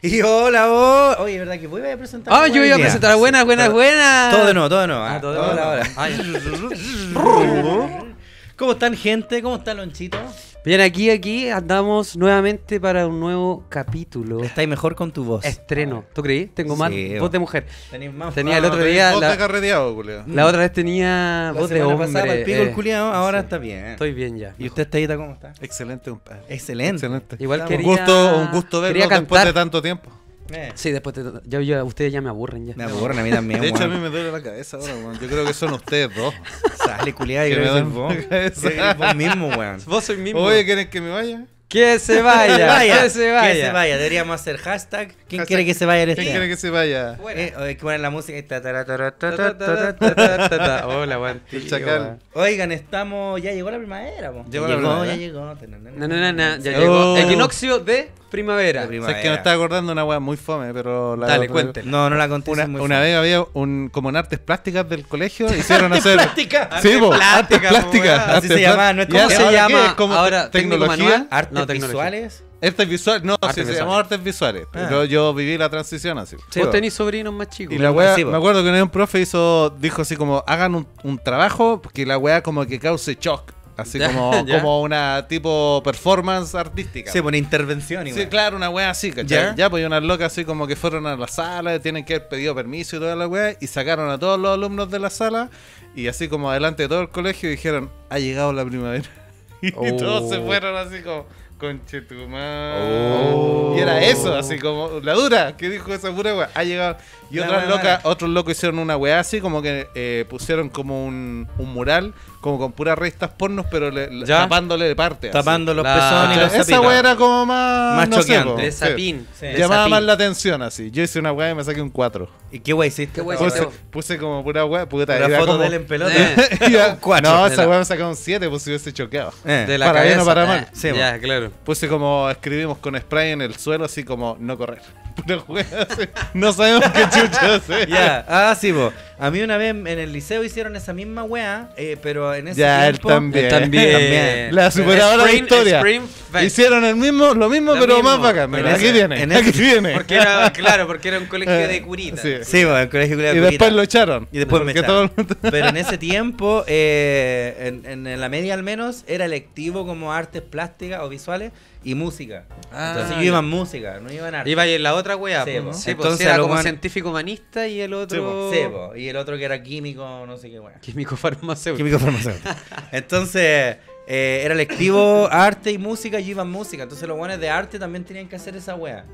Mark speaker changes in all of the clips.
Speaker 1: Y hola, vos Oye, ¿verdad que voy a presentar? Ah, yo voy a presentar. Buenas, buenas, buenas. Todo de nuevo, todo ah, ah, de nuevo. ¿Cómo están, gente? ¿Cómo están, Lonchito?
Speaker 2: Bien, aquí, aquí andamos nuevamente para un nuevo
Speaker 1: capítulo. Estáis mejor con tu voz. Estreno. Ah. ¿Tú creí? Tengo más voz de mujer. Tenéis más Tenía el otro día. Vos te La, carreteado, la otra vez tenía voz de semana hombre. pasada, el pico eh, el ahora está bien. Estoy bien ya. ¿Y usted, Tayita, cómo está? Excelente, un Excelente. Excelente. Igual Un quería- gusto, un
Speaker 2: gusto verlo después de tanto tiempo. Eh. Sí, después te, ustedes ya me aburren. Ya. Me aburren a mí también. De hecho, a mí me
Speaker 3: duele la cabeza ahora, weón. Yo creo que son ustedes dos. Sale, culiada, y creo que vos. vos mismo, weón. Vos sois mismo. Oye, ¿quieren que me vaya? Que se vaya, que se vaya. Que se vaya. Deberíamos hacer hashtag. ¿Quién quiere que se vaya en este? ¿Quién quiere
Speaker 1: que se vaya? Bueno. Eh, que ponen la música. Hola, weón. chacal. Oigan, estamos. Ya llegó la primavera, weón. Llegó, llegó ya llegó. No, no, no, Ya llegó. Equinoccio
Speaker 2: de. Primavera. es que no estaba
Speaker 3: acordando una weá muy fome, pero la. Dale, cuente. No, no la conté. Una, vez había un. Como en artes plásticas del colegio, hicieron hacer. plástica? Sí, po, artes plásticas. Así se llama. No es ¿Cómo se llama? ahora, tecnología. Artes visuales. Artes visuales, no, sí, se llamó artes visuales. Ah. yo viví la transición así. Sí, Vos tenés sobrinos más chicos. Y la weá, me acuerdo que un profe hizo, dijo así como, hagan un, un trabajo que la weá como que cause shock. Así como, como una tipo performance artística. Sí, una
Speaker 1: intervención. Sí,
Speaker 3: claro, una wea así, ¿cachai? Ya, ya pues unas locas así como que fueron a la sala, tienen que haber pedido permiso y toda la wea, y sacaron a todos los alumnos de la sala, y así como adelante de todo el colegio dijeron, ha llegado la primavera. y todos se oh. fueron así como, con oh. Y era eso, así como, la dura, que dijo esa pura wea, ha llegado. Y otras locas, otros locos hicieron una wea así, como que eh, pusieron como un, un mural como con puras restas pornos, pero tapándole de parte. Tapando los pezones y los Esa wea era como más. Más choqueante. de sapín. Llamaba más la atención así. Yo hice una wea y me saqué un 4. ¿Y qué wea hiciste? puse, como pura wea. Puta, una foto de él en pelota. no, esa wea me sacó un 7, pues si hubiese choqueado. Eh. De la para bien o para eh. mal. Sí, ya, claro. Puse como escribimos con spray en el suelo,
Speaker 1: así como no correr. No sabemos qué chucho hacer. Ya, ah, sí, bo A mí una vez en el liceo hicieron esa misma wea, eh, pero en ese ya, tiempo... Él también, también. La superadora de historia. Hicieron el mismo, lo mismo, pero más bacán. Mira, aquí, ese, viene, aquí viene. claro, porque era un colegio de curitas. Eh, sí, bueno, colegio de curitas. Y después lo echaron. Pero en ese tiempo, eh, en, en la media al menos, era electivo como artes plásticas o visuales y música. Ah, entonces yo iba en música, no iba en arte. Iba en la otra wea, sí, entonces era como científico humanista y el otro. y el otro que era químico, no sé qué wea. Químico farmacéutico. Químico farmacéutico. entonces. Eh, era lectivo arte y música, yo iba en música. Entonces los hueones de arte también tenían que hacer esa wea.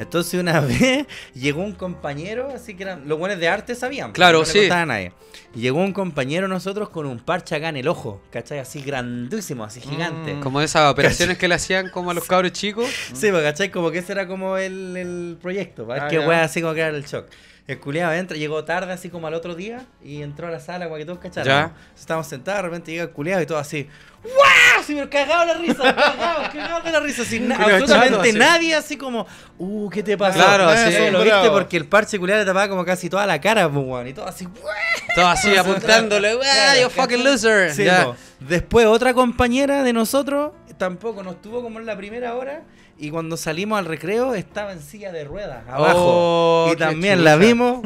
Speaker 1: Entonces una vez llegó un compañero, así que eran, los buenos de arte sabían. Pues, claro, no sí. A nadie. Llegó un compañero nosotros con un parche acá en el ojo, ¿cachai? Así grandísimo, así gigante. Mm. como esas operaciones que le hacían como a los cabros chicos. Sí, pues, ¿cachai? Como que ese era como el, el proyecto, para ah, que así como que era el shock. El culiado entra, llegó tarde, así como al otro día, y entró a la sala para que todos Ya Estábamos sentados, de repente llega el culiado y todo así. ¡Wow! me me cagado la risa, cagado, cagado de la risa. absolutamente nadie, así como, ¡Uh, qué te pasó! Claro, lo viste porque el parche culiado le tapaba como casi toda la cara, pues, y todo así, Todo así apuntándole, ¡Wow, you fucking loser! Sí, Después, otra compañera de nosotros tampoco nos tuvo como en la primera hora y cuando salimos al recreo estaba en silla de ruedas oh, abajo. y también la vimos.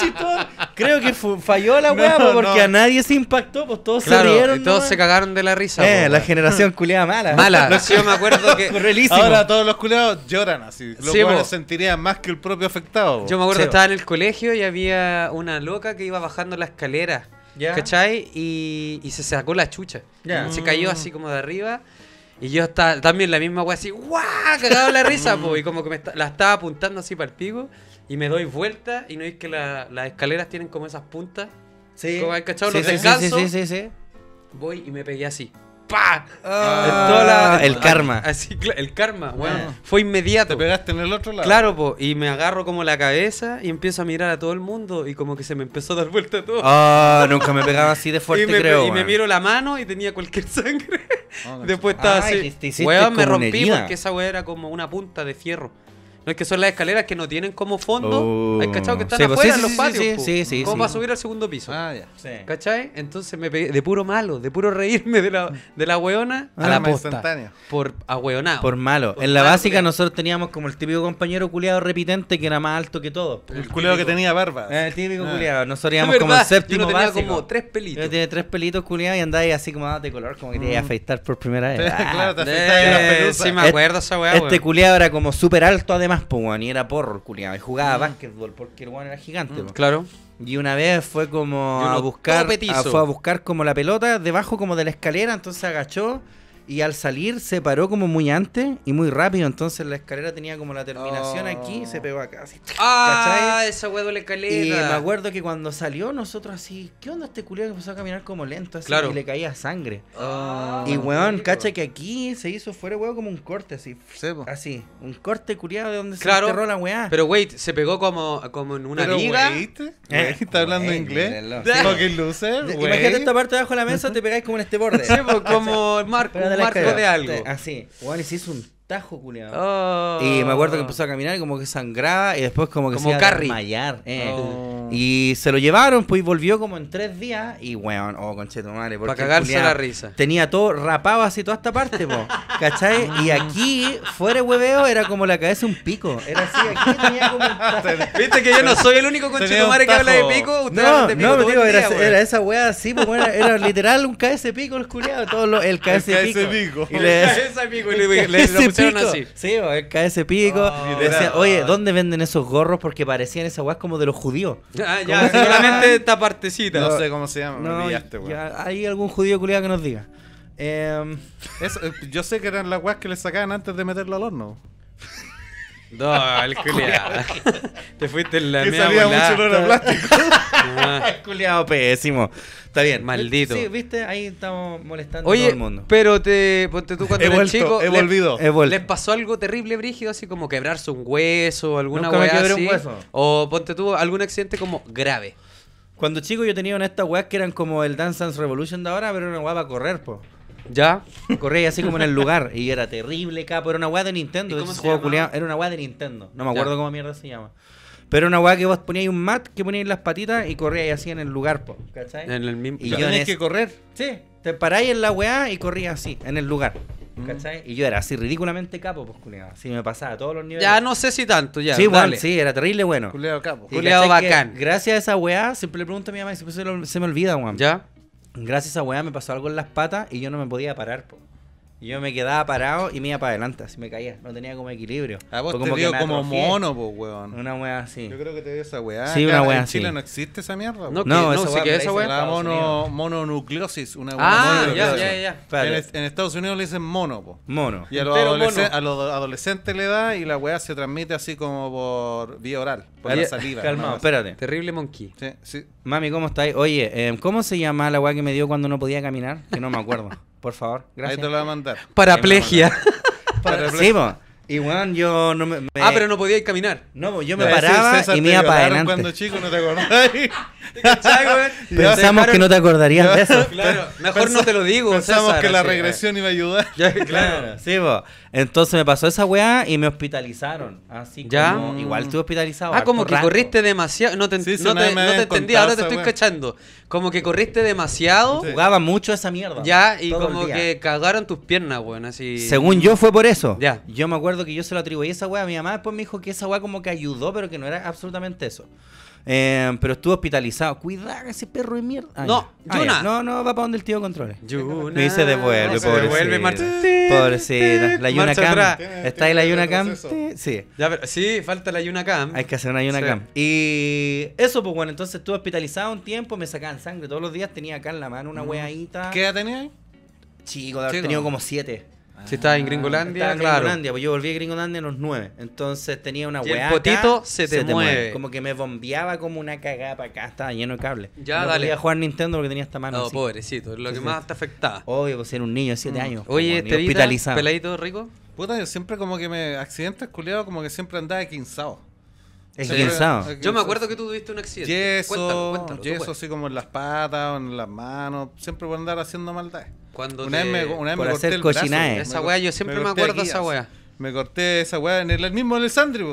Speaker 1: Creo que falló la weá porque a nadie se impactó, pues todos se Y todos se cagaron de
Speaker 2: la risa. Eh, la generación culiada mala. Mala. yo me acuerdo que. Ahora todos los culiados lloran así. Los sentirían más que el propio afectado. Yo me acuerdo que estaba en el colegio y había una loca que iba bajando la escalera. ¿Cachai? Y, y, se sacó la chucha. Se cayó mm. así como de arriba. Y yo estaba también la misma wea así, ¡guau! Cagado la risa, po. Y como que me la estaba apuntando así para el pico. Y me doy vuelta y no es que las escaleras tienen como esas puntas. Sí. Como el cachado, sí, sí, sí, Voy y me pegué así. ¡Pa! Ah. el karma. Así, ah, el karma, bueno, ah. Fue inmediato. Te pegaste en el otro lado. Claro, po, y me agarro como la cabeza y empiezo a mirar a todo el mundo y como que se me empezó a dar vuelta todo. nunca me pegaba así de fuerte, me, creo. Y me miro la mano y tenía cualquier sangre. Oh, Después estaba así. Weón, me rompí porque esa weá era como una punta de fierro. No es que son las escaleras que no tienen como fondo. Oh. Hay cachado que están pues, afuera en los patios. Sí, sí, ¿Cómo para subir al segundo piso? Ah, ya. ¿Cachai? Entonces me pegué de puro malo, de puro reírme de la, de
Speaker 1: la weona
Speaker 2: ah, a la posta. Por ahueonado. Por malo. en la básica
Speaker 1: nosotros teníamos como el típico compañero culiado repitente que era más alto que todos. El culiado que tenía barba. Eh, el típico ah. culiado. Nosotros íbamos como el séptimo Yo tenía como tres pelitos. Yo tenía tres pelitos culiados y andaba ahí así como ah, de color, como que te iba a mm. afeitar por primera vez. claro, te eh, afeitas Sí, me acuerdo esa weá. Este culiado era como súper alto además más, pues, y era porro, culiado. jugaba mm. básquetbol porque el weón era gigante, mm, Claro. Y una vez fue como a buscar, fue a buscar como la pelota debajo como de la escalera, entonces agachó y al salir se paró como muy antes y muy rápido. Entonces la escalera tenía como la terminación oh. aquí y se pegó acá. Así, ¡Ah! Esa hueá escalera. Y me acuerdo que cuando salió, nosotros así, ¿qué onda este culiado que empezó a caminar como lento? Así, Y le caía sangre. Ah, y weón, cacha que aquí se hizo fuera huevo como un corte así. Sebo. Así, un corte culiado de donde se enterró la weá.
Speaker 2: Pero wait, se pegó como, como en una pero liga. Wait, wait, está hablando wait, inglés. que luce Imagínate esta
Speaker 1: parte de abajo de la mesa, te pegáis como en este borde. Sebo, como Marco de la marco escalera. de algo. Así. Bueno, y se hizo un tajo, culiado. Oh. Y me acuerdo que empezó a caminar y como que sangraba y después como que se iba a desmayar. Eh. Oh. Y se lo llevaron, pues volvió como en tres días y, weón, oh, conchetumare Para cagarse la risa. Tenía todo rapado así toda esta parte, po, ¿cachai? Y ah. aquí, fuera hueveo, era como la cabeza un pico. Era así, aquí
Speaker 2: tenía como un Viste que yo no soy el único conchetumare que habla de pico. Usted no, de pico no, me digo, era, esa
Speaker 1: wea así, pues era literal un cabeza de pico los culiados. el cabeza de pico. Y le, cabeza pico. le, Sí, cae ese pico. Ah, oye, ¿dónde venden esos gorros? Porque parecían esas guas como de los judíos. Ah, ya, solamente esta partecita. No, sé cómo se llama. No, olvidaste, ya, hay algún judío culiado que nos diga.
Speaker 3: Em, eh, yo sé que eran las guas que le sacaban antes de meterlo al horno.
Speaker 1: No, el culiado. Te fuiste en la que salía mucho plástico. Ah. El culiado pésimo. Está bien. Maldito. Sí, viste, ahí estamos molestando a todo el mundo. pero te ponte tú cuando He chico, he He ¿Les
Speaker 2: pasó algo terrible, brígido, así como
Speaker 1: quebrarse un hueso o alguna Nunca me un hueso. O ponte tú algún accidente como grave. Cuando chico yo tenía una de estas weas que eran como el Dance Dance Revolution de ahora, pero era una wea para correr, po. Ya, corría así como en el lugar. Y era terrible, capo. Era una weá de Nintendo. Ese juego culiado era una weá de Nintendo. No me acuerdo cómo mierda se llama. Pero era una weá que vos ponías un mat que ponías las patitas y corrías así en el lugar, po, ¿cachai? En el mismo. Y yo tenías que correr. Sí, te paráis en la weá y corrías así, en el lugar. Mm. ¿Cachai? Y yo era así ridículamente capo, pues culiado. Así me pasaba a todos los niveles. Ya no sé si tanto, ya. Sí, bueno, sí, era terrible bueno. Culeado capo. Culeado bacán. Gracias a esa weá, siempre le pregunto a mi mamá si se, me olvida, weón. Ya gracias a weá me pasó algo en las patas y yo no me podía parar, yo me quedaba parado y me iba para adelante, así me caía. No tenía como equilibrio. A ah, vos te como dio como mono,
Speaker 3: weón. Una weá así. Yo creo que te dio esa weá. Sí, una weá en Chile no existe esa mierda. No, no, esa sí que esa weá. la mono, mononucleosis, una weá Ah, ya, ya, ya. En, Estados Unidos le dicen mono, Mono. Y a los, adolescentes le da y la weá se transmite así como por vía oral, por la saliva. Calmado,
Speaker 2: espérate. Terrible monkey. Sí,
Speaker 1: sí. Mami, ¿cómo estáis? Oye, em, ¿cómo se llama la weá que me dio cuando no podía caminar? Que no me acuerdo. Por favor, gracias. Ahí te lo voy a mandar. Paraplegia. Paraplegia. Sí, po. Y yo no me, Ah, pero no ir caminar. No, yo me paraba y me iba para adelante. cuando chico,
Speaker 2: no te acordás.
Speaker 1: Pensamos que no te acordarías de eso. mejor no te lo digo. Pensamos que la eh. regresión iba a ayudar. claro. sí, Entonces me pasó esa weá y me hospitalizaron. Así ¿Ya? Igual estuve hospitalizado. Ah, como que corriste demasiado. No te, entendí, ahora te estoy
Speaker 2: cachando. Como que corriste demasiado. Jugaba
Speaker 1: mucho esa mierda. Ya, y como que cagaron tus piernas, weón. Así. Según yo, fue por eso. Ya. Yo me acuerdo que yo se lo atribuí a esa weá. Mi mamá después me dijo que esa weá como que ayudó, pero que no era absolutamente eso. Eh, pero estuvo hospitalizado. Cuidado, ese perro de mierda. Ah, no, ah, no, no, va para donde el tío controle. Yuna. y se devuelve, pobre. se devuelve, Pobrecita. La Yuna Cam. Está ahí la Yuna Cam. Sí. Ya, sí, falta la Yuna Cam. Hay que hacer una Yuna Cam. Y eso, pues bueno, entonces estuve hospitalizado un tiempo, me sacaban sangre todos los días, tenía acá en la mano una mm. ¿Qué edad tenía ahí?
Speaker 3: Chico, de tenido como siete. Si estaba en ah, Gringolandia, claro.
Speaker 1: pues yo volví a Gringolandia a los nueve. Entonces tenía una weá El potito se, te mueve. Como que me bombeaba como una cagada para acá, estaba lleno de cables. Ya, no dale. a jugar Nintendo porque tenía esta mano. No, oh, pobrecito, lo que más te afectaba. Obvio, pues era un niño de siete mm. años. Oye, te hospitalizado. peladito
Speaker 3: rico? Puta, yo siempre como que me accidentes culiados, como que siempre andaba quinzado. Yo me acuerdo que tú tuviste un accidente. Yeso, cuéntalo, yeso así como en las patas o en las manos. Siempre a andar haciendo maldad. Cuando una, vez me, por hacer el Esa weá, yo siempre me, me acuerdo de esa weá. Me corté esa weá en el, mismo Alessandri,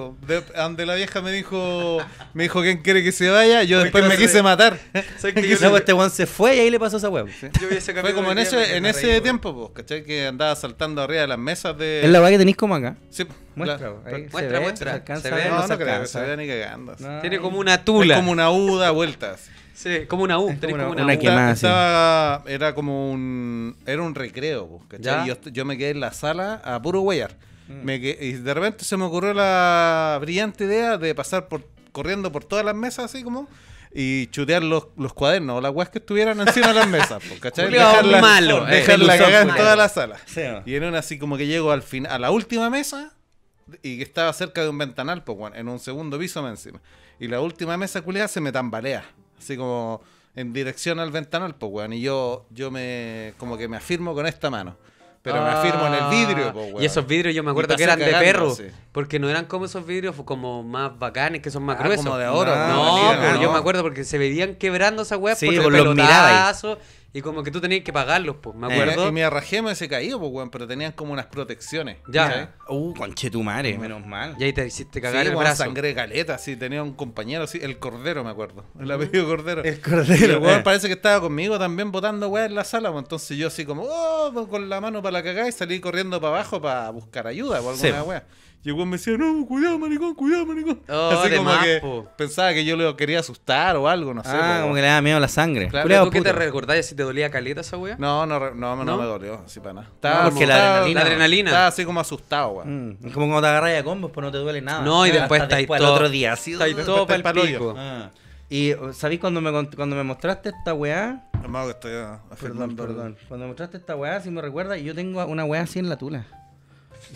Speaker 3: donde la vieja me dijo, me dijo quién quiere que se vaya, yo después me quise matar.
Speaker 1: Que pues, este weón se fue y ahí le pasó esa weá. Fue como en ese, en ese
Speaker 3: tiempo, ¿cachai? Que andaba saltando arriba de las mesas de. Es la weá que tenéis como acá. Sí, muestra, muestra, se muestra. se ve, no, se creo, ni cagando. Tiene como una tula. Es como
Speaker 2: una U da vueltas. Sí, como una U. como una,
Speaker 3: estaba, Era como un. Era un recreo, ¿cachai? Yo, yo me quedé en la sala a puro huellar. Mm. y de repente se me ocurrió la brillante idea de pasar por corriendo por todas las mesas así como y chutear los, cuadernos o las weas que estuvieran encima de las mesas, ¿cachai? Dejarla, malo, eh, en toda la sala. y en una así como que llego al fin, a la última mesa y que estaba cerca de un ventanal, pues en un segundo piso me encima. Y la última mesa culiada se me tambalea, así como en dirección al ventanal, pues Y yo, yo me como que me afirmo con esta
Speaker 2: mano. Pero me afirmo en el vidrio. Ah, y esos vidrios yo me acuerdo que eran de perro. Porque no eran como esos vidrios como más bacanes, que son más ah, gruesos. Como de oro. No, pero yo me acuerdo porque se veían quebrando esa weá sí, por los, pedazos. Y como que tú tenías que pagarlos, pues, me eh, acuerdo. Y me
Speaker 3: arrajé, me se caído, pues, weón, pero tenían como unas protecciones. Ya. ¿sabes?
Speaker 1: Uh, conchetumare, menos mal. Y ahí te hiciste cagar el brazo. sangre
Speaker 3: galeta, sí, tenía un compañero, sí, el Cordero, me acuerdo. El mm. apellido Cordero. El Cordero. El weón eh. parece que estaba conmigo también botando weón en la sala, pues, entonces yo así como, oh, pues, con la mano para la cagada y salí corriendo para abajo para buscar ayuda o pues, alguna weón. Y el me decía, no, cuidado, maricón, cuidado, maricón. Oh, así como que pensaba que yo lo quería asustar o algo, no sé. Ah, como que le daba miedo la sangre. ¿por qué te recordás si te dolía caleta esa weá? No, no, no, no, me dolió, así para nada. Estaba, porque la, adrenalina, Estaba así como asustado, weón. Mm, es como cuando te agarras de combos, pues no
Speaker 1: te duele nada. No, y después ahí todo. el otro día, así. Uh, todo el pico. Ah. Y ¿sabís? cuando me, cuando me mostraste esta weá? Hermano, que estoy. Perdón, perdón. Cuando me mostraste esta weá, si me recuerdas, yo tengo una weá así en la tula.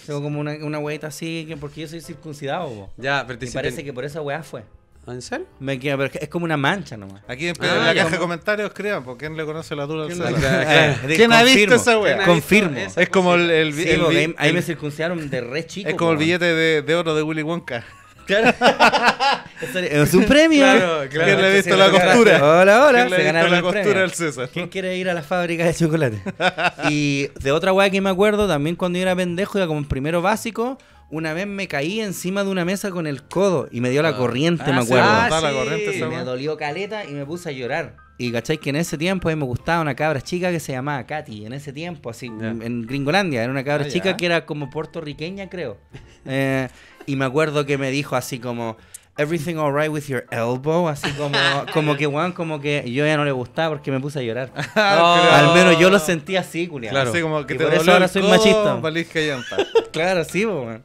Speaker 1: Tengo como una, una huevita así, que porque yo soy circuncidado. Ya, pero te y parece que por esa hueá fue. ¿Ah, ¿En serio? Me queda, pero es como una mancha nomás. Aquí en ah, la caja de
Speaker 3: comentarios, crean, porque ¿quién le conoce la dura al ¿Quién eh, eh, ¿Quién ha visto esa weá? Confirmo. Es como el, el, ahí, me circuncidaron de re chico. es como el billete de, de oro
Speaker 1: de Willy Wonka. Claro. es un premio. Claro, claro. le ha visto la costura? Hola, hola. Se visto la costura al César. ¿Quién quiere ir a la fábrica de chocolate? y de otra weá que me acuerdo, también cuando yo era pendejo, era como primero básico, una vez me caí encima de una mesa con el codo y me dio la ah. corriente, me ah, acuerdo. Ah, y me dolió caleta y me puse a llorar. Y ¿cacháis? que en ese tiempo a mí me gustaba una cabra chica que se llamaba Katy. En ese tiempo, así, en Gringolandia, era una cabra chica que era como puertorriqueña, creo. eh, y me acuerdo que me dijo así como, Everything alright with your elbow, así como, como que Juan, como que yo ya no le gustaba porque me puse a llorar. Al menos yo lo sentí así, culiado. Claro. Así como que te por eso ahora soy machista. claro, sí, weón.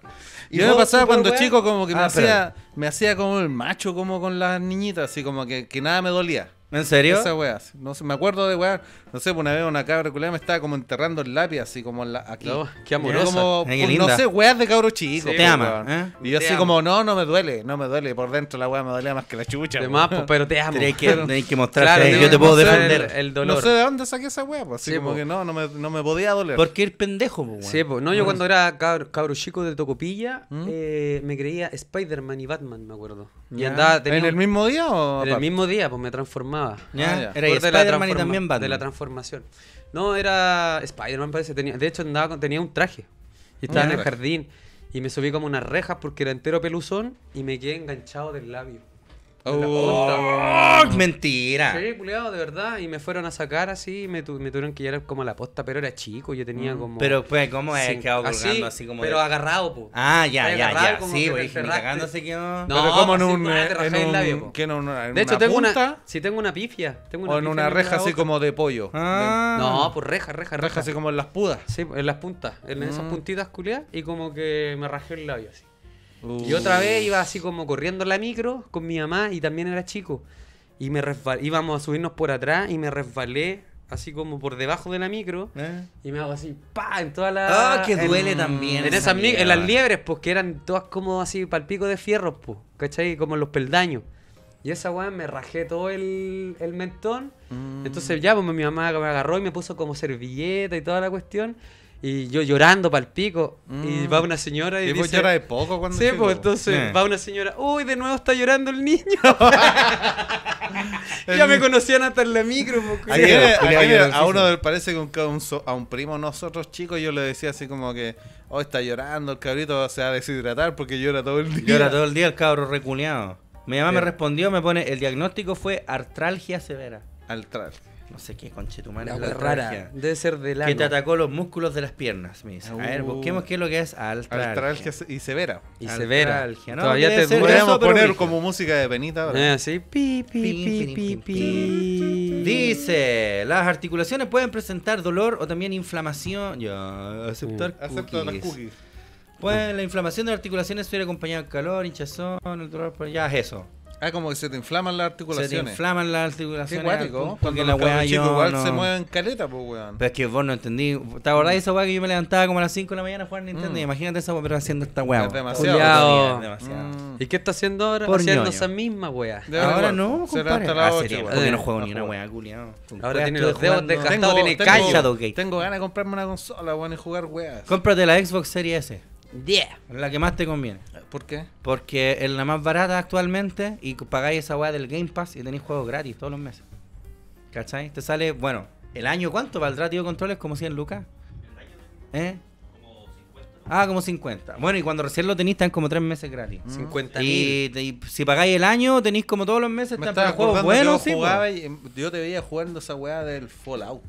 Speaker 1: Y yo me pasaba cuando chico como que me, ah, hacía,
Speaker 3: me hacía como el macho como con las niñitas, así como que, nada me dolía. ¿En serio? Esa wea, no sé, me acuerdo de wea no sé, pues una vez una cabra culada me estaba como enterrando el lápiz, así como aquí. No, qué amorosa. Pues, no sé, weas de cabro chico. Pues, te ama. ¿eh? Y yo así como, no, no me duele, no me duele. Por dentro la wea me dolía más que la chucha. pero te amo. que, que mostrarte, yo te puedo defender. El, dolor. No sé de dónde saqué esa wea, pues, así como que no, no me, no me podía doler. Porque el pendejo, pues, Sí, pues, no, yo cuando
Speaker 2: era cabro, chico de Tocopilla, ¿Mm? eh, me creía Spider-Man y Batman, me acuerdo. Y andaba ¿En el mismo día o...? En el mismo día, pues, me transformaba. Ah, era Spider-Man y también Batman. No, era Spider-Man parece. Tenía, de hecho, andaba, tenía un traje. Y estaba en el jardín. Y me subí como unas rejas porque era entero peluzón y me quedé enganchado del labio. Oh. oh, mentira. Sí, culiado, de verdad. Y me fueron a sacar así, me, me tuvieron que ir como a la posta, pero era chico, yo tenía mm. como. Pero, pues, ¿cómo es así, ah, así como.? Pero agarrado, pues. Ah, ya, ya, ya. sí, que pues, no. como en pues, un. de hecho, tengo una. Si tengo una pifia. Tengo una o en una reja así como de pollo. Ah. No, pues reja, reja, reja. así como en las pudas. Sí, en las puntas, en esas mm. puntitas culiadas, y como que me rajé el labio así. Uh. Y otra vez iba así como corriendo la micro con mi mamá y también era chico. Y me resbalé, íbamos a subirnos por atrás y me resbalé así como por debajo de la micro ¿Eh? y me hago así pa en todas las ah que duele también en en las liebres pues que eran todas como así pico de fierro, pues ¿cachai? como los peldaños y esa weá me rajé todo el, mentón mm. entonces ya pues mi mamá me agarró y me puso como servilleta y toda la cuestión y yo llorando para el pico. Y mm. va una señora y, dice... de poco cuando Sí, pues entonces eh. va una señora... ¡Uy, de nuevo está llorando el niño! ya me conocían hasta en la micro. Pues, a uno
Speaker 3: parece que a un primo nosotros chicos yo le decía así como que... Oh, está llorando, el cabrito se va a deshidratar porque llora todo
Speaker 1: el día. Llora todo el día el cabro reculeado. Mi mamá me eh. respondió, me pone... El diagnóstico fue artralgia severa. Artralgia no sé qué conchetumana la, la rara. Debe ser del Que te atacó los músculos de las piernas, me dice. a ver, uh. busquemos qué es lo que es altralgia. Altralgia y severa. Y severa. No, Todavía te podemos poner como música de penita. ¿verdad? así. Eh, pi, pi, pi, Dice, las articulaciones pueden presentar dolor o también inflamación. Yo aceptar uh. cookies. las cookies. Pues la inflamación de las articulaciones suele acompañar calor, hinchazón, el dolor, pues, ya es eso. Ah, como que se te inflaman las articulaciones. Se te inflaman las articulaciones. Qué guático. Cuando la weá yo igual se mueven caleta, pues weón. Pero es que vos no entendí. ¿Te acordás de esa weá que yo me levantaba como a las 5 de la mañana a jugar Nintendo? Mm. Imagínate esa weá, pero haciendo esta weá. Es demasiado.
Speaker 2: demasiado. Mm. ¿Y qué está haciendo ahora? Por haciendo esa misma weá. Ahora no, compadre. Será hasta Porque no juego ni una weá, culiado. Ahora tiene los
Speaker 1: dedos desgastados, tiene
Speaker 3: Tengo ganas de comprarme una consola, weón, y jugar weá.
Speaker 1: Cómprate la Xbox Series S. Yeah. La que más te conviene. ¿Por qué? Porque es la más barata actualmente y pagáis esa weá del Game Pass y tenéis juegos gratis todos los meses. ¿Cachai? Te sale, bueno, el año cuánto valdrá, tío, controles como 100 lucas. ¿Eh? Como 50. Ah, como 50. Bueno, y cuando recién lo tenéis, están como 3 meses gratis. 50 mm. y, y, si pagáis el año, tenéis como todos los meses Me están juegos buenos. Yo,
Speaker 3: em, yo te veía jugando esa weá del Fallout.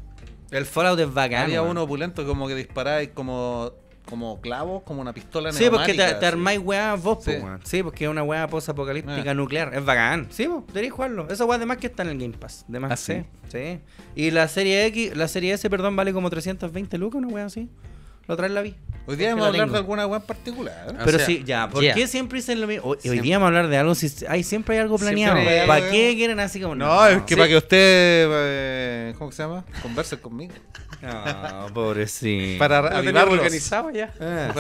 Speaker 1: El Fallout es bacán. Había uno
Speaker 3: opulento como que disparáis como como clavos como una pistola Sí, porque te, armáis
Speaker 1: weá vos, sí. sí. porque es una weá posapocalíptica apocalíptica ah. nuclear. Es bacán. Sí, vos, deberías jugarlo. Esa weá además que está en el Game Pass. De ah, sí? sí. Y la serie X, la serie S, perdón, vale como 320 lucas, una weá así lo otra la vi. Hoy día vamos a hablar de
Speaker 3: alguna web en particular. Ah,
Speaker 1: Pero sí, ya, ¿por qué siempre dicen lo mismo? Hoy, día vamos a hablar de algo, si siempre hay algo planeado. ¿Para qué quieren así como No, es que para que usted, eh, ¿cómo se llama? Converse conmigo. Ah, pobrecito. Para avivarlos. organizado ya. Ah,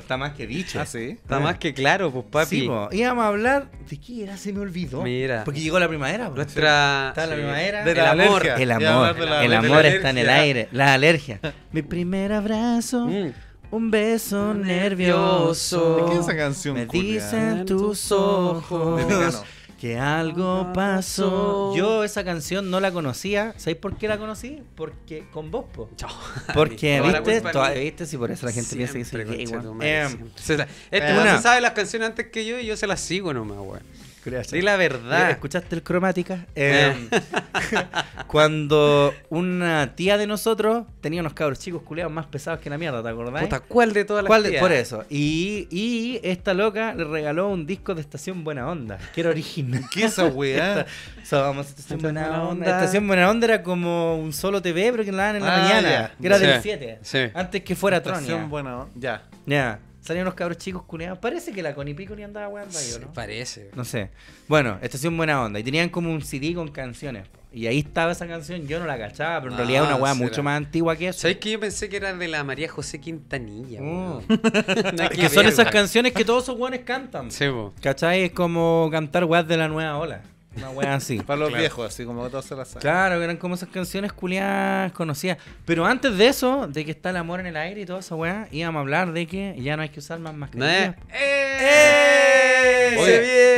Speaker 1: está más que dicho. Ah, Está más
Speaker 2: que claro, pues
Speaker 1: papi. íbamos a hablar de qué era, se me olvidó. Mira. Porque llegó la primavera. Nuestra... Está la primavera. el, amor. el amor. El amor. El amor está en el aire. Las alergias Mi primer abrazo. Mm. Un beso nervioso. qué es esa canción? Me dicen tus ojos. que algo pasó. Yo esa canción no la conocía. ¿Sabéis por qué la conocí? Porque con vos, po. Porque, ¿viste? la ¿Viste? Y por eso la gente piensa que soy gay, este, se sabe
Speaker 2: las canciones antes
Speaker 1: que yo y yo se las sigo nomás, weón. Y la verdad. ¿Escuchaste el cromática? Eh. Eh, cuando una tía de nosotros tenía unos cabros chicos culeados más pesados que la mierda, ¿te acordás? Puta, ¿cuál de todas las ¿Cuál tías? Por eso. Y, esta loca le regaló un disco de Estación Buena Onda, que era original. ¿Qué esa güey. Estación, Estación Buena, onda. Estación Buena Onda era como un solo TV, pero que la daban en la ah, mañana. era de del 7. Antes que fuera Tronia. Estación Buena Onda. Ya. Ya. Salieron los cabros chicos cuneados. Parece que la Conipico ni andaba weando ahí, ¿no? Parece. No sé. Bueno, estación buena onda. Y tenían como un CD con canciones. Y ahí estaba esa canción. Yo no la cachaba, pero en ah, realidad era una mucho más antigua que eso. ¿Sabes que yo pensé que era
Speaker 2: de la María José Quintanilla? Oh. que son esas canciones que todos esos weones cantan.
Speaker 3: Sí, po.
Speaker 1: ¿Cachai? Es como cantar weas de la nueva ola. Una wea así. Para los viejos, así como todos se la saben. Claro, eran como esas canciones culiadas conocidas. Pero antes de eso, de que está el amor en el aire y toda esa wea, íbamos a hablar de que ya no hay que usar más mascarillas. ¿Eh? ¡Eh!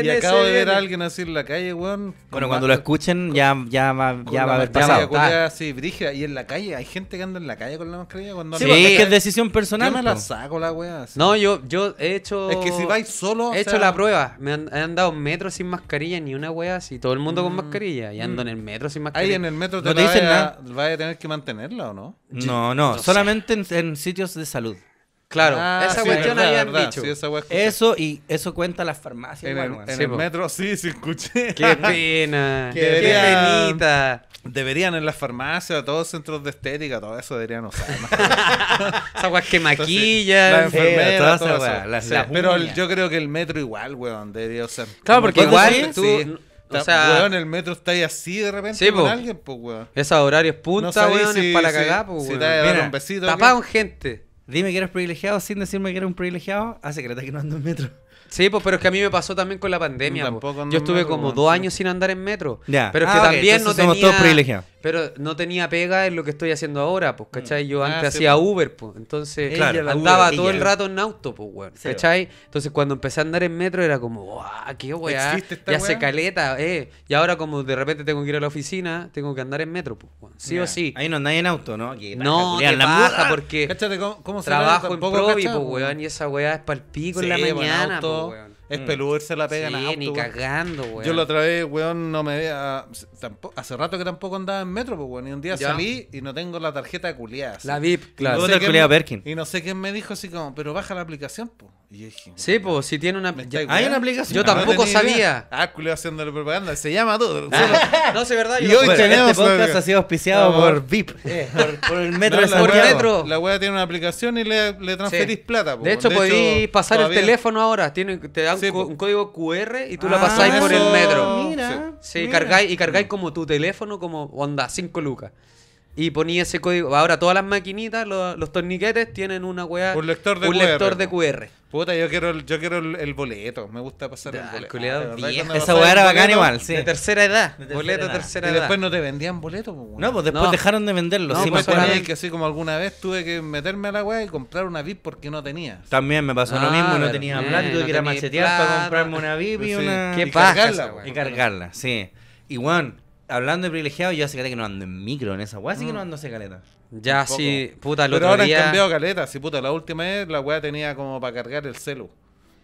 Speaker 1: Y acabo de ver a alguien así en la calle, weón. Bueno, cuando lo escuchen ya, ya, va, a haber pasado. Ah.
Speaker 3: Y en la calle, hay gente que anda en la calle con la mascarilla cuando Sí, es que es decisión personal. Yo me la saco la weá. No,
Speaker 1: yo, yo he hecho. Es que si vais solo. He
Speaker 2: hecho la prueba. Me han, dado metros sin mascarilla, ni una weá así. Todo el mundo con mm, mascarilla. Y ando en el
Speaker 1: metro sin mascarilla. Ahí en el metro te, no dicen nada.
Speaker 3: ¿Vas
Speaker 2: a tener que mantenerla o no? No, no.
Speaker 1: solamente en sitios de salud. Claro, ah, esa cuestión verdad, habían verdad, dicho. eso y eso cuenta las farmacias. En, el, metro sí, sí escuché. Qué pena. Qué, Debería,
Speaker 3: Deberían en las farmacias, todos los centros de estética, todo eso deberían usar. Esas guas que maquillan. Las enfermeras, pero yo creo que el metro igual, weón, debería usar. Claro, porque igual tú... O sea, weón, el metro está ahí así de repente con alguien, pues,
Speaker 2: weón. Esos horarios punta, no weón, es para la cagar, pues, si weón. Mira, un besito.
Speaker 1: gente. Dime que eres privilegiado sin decirme que eres un privilegiado. Ah, secreta que no ando en metro. Sí, pues,
Speaker 2: pero es que a mí me pasó también con la pandemia. Yo estuve como dos años sin andar en metro. Ya. Pero es que ah, también no somos tenía... todos privilegiados. Pero no tenía pega en lo que estoy haciendo ahora, pues, mm. ¿cachai? Yo ah, antes hacía pues. Uber, pues, entonces andaba todo el rato en auto, pues, weón, ¿cachai? Pues. Entonces cuando empecé a andar en metro era como, ¡guau, qué weón! Ya se caleta, eh. Y ahora como de repente tengo que ir a la oficina, tengo que andar en metro, pues, Sí o sí. Ahí no andáis en auto, ¿no? no, que la baja, porque cómo, trabajo en Provi, pues, weón, y esa weá es para el pico en la pues, mañana,
Speaker 3: es mm. peludo la pega en auto, ni cagando, weón. Yo la otra vez, weón, no me veía. Tampoco, hace rato que tampoco andaba en metro, pues, weón. Y un día salí y no tengo la tarjeta de culiada. La VIP, claro. Y no sé quién me dijo así como, pero baja la aplicación, pues.
Speaker 2: Sí, pues si tiene una.
Speaker 3: Hay una aplicación. Yo tampoco sabía. idea. Ah, culo la propaganda. Se llama todo. Ah, no, sé, verdad.
Speaker 1: Y hoy tenemos este podcast sido auspiciado por VIP, eh, por, el metro la Santiago.
Speaker 2: tiene una aplicación y le, le transferís plata. De hecho, podéis pasar el teléfono ahora. Tiene, te dan un código QR y tú la ah, pasáis por el metro. Mira, Sí, cargáis, y cargáis como tu teléfono, como onda, 5 lucas. Y ponía ese código. Ahora todas las maquinitas, los, torniquetes tienen una weá. Un lector de QR. Puta, yo quiero el, yo quiero el, boleto.
Speaker 3: Me gusta pasar el ah, boleto. Ah, esa weá era bacán igual, sí. De tercera edad. boleto tercera edad. Y después no te vendían boletos, No, pues después dejaron de venderlo. sí, me que pues, pues, así como alguna vez tuve que meterme a la weá y comprar una VIP porque no tenía. También me pasó lo ah, mismo, no tenía eh, plata y tuve que ir machetear para comprarme una VIP y una. y cargarla, Y cargarla,
Speaker 1: sí. Y bueno, hablando de privilegiados, yo hace caleta que no ando en micro en esa weá, así que no mm. ando hace caleta. Ya, sí, puta, lo Pero ahora han cambiado
Speaker 3: caleta, sí, puta. La última vez la weá tenía como para cargar el celu.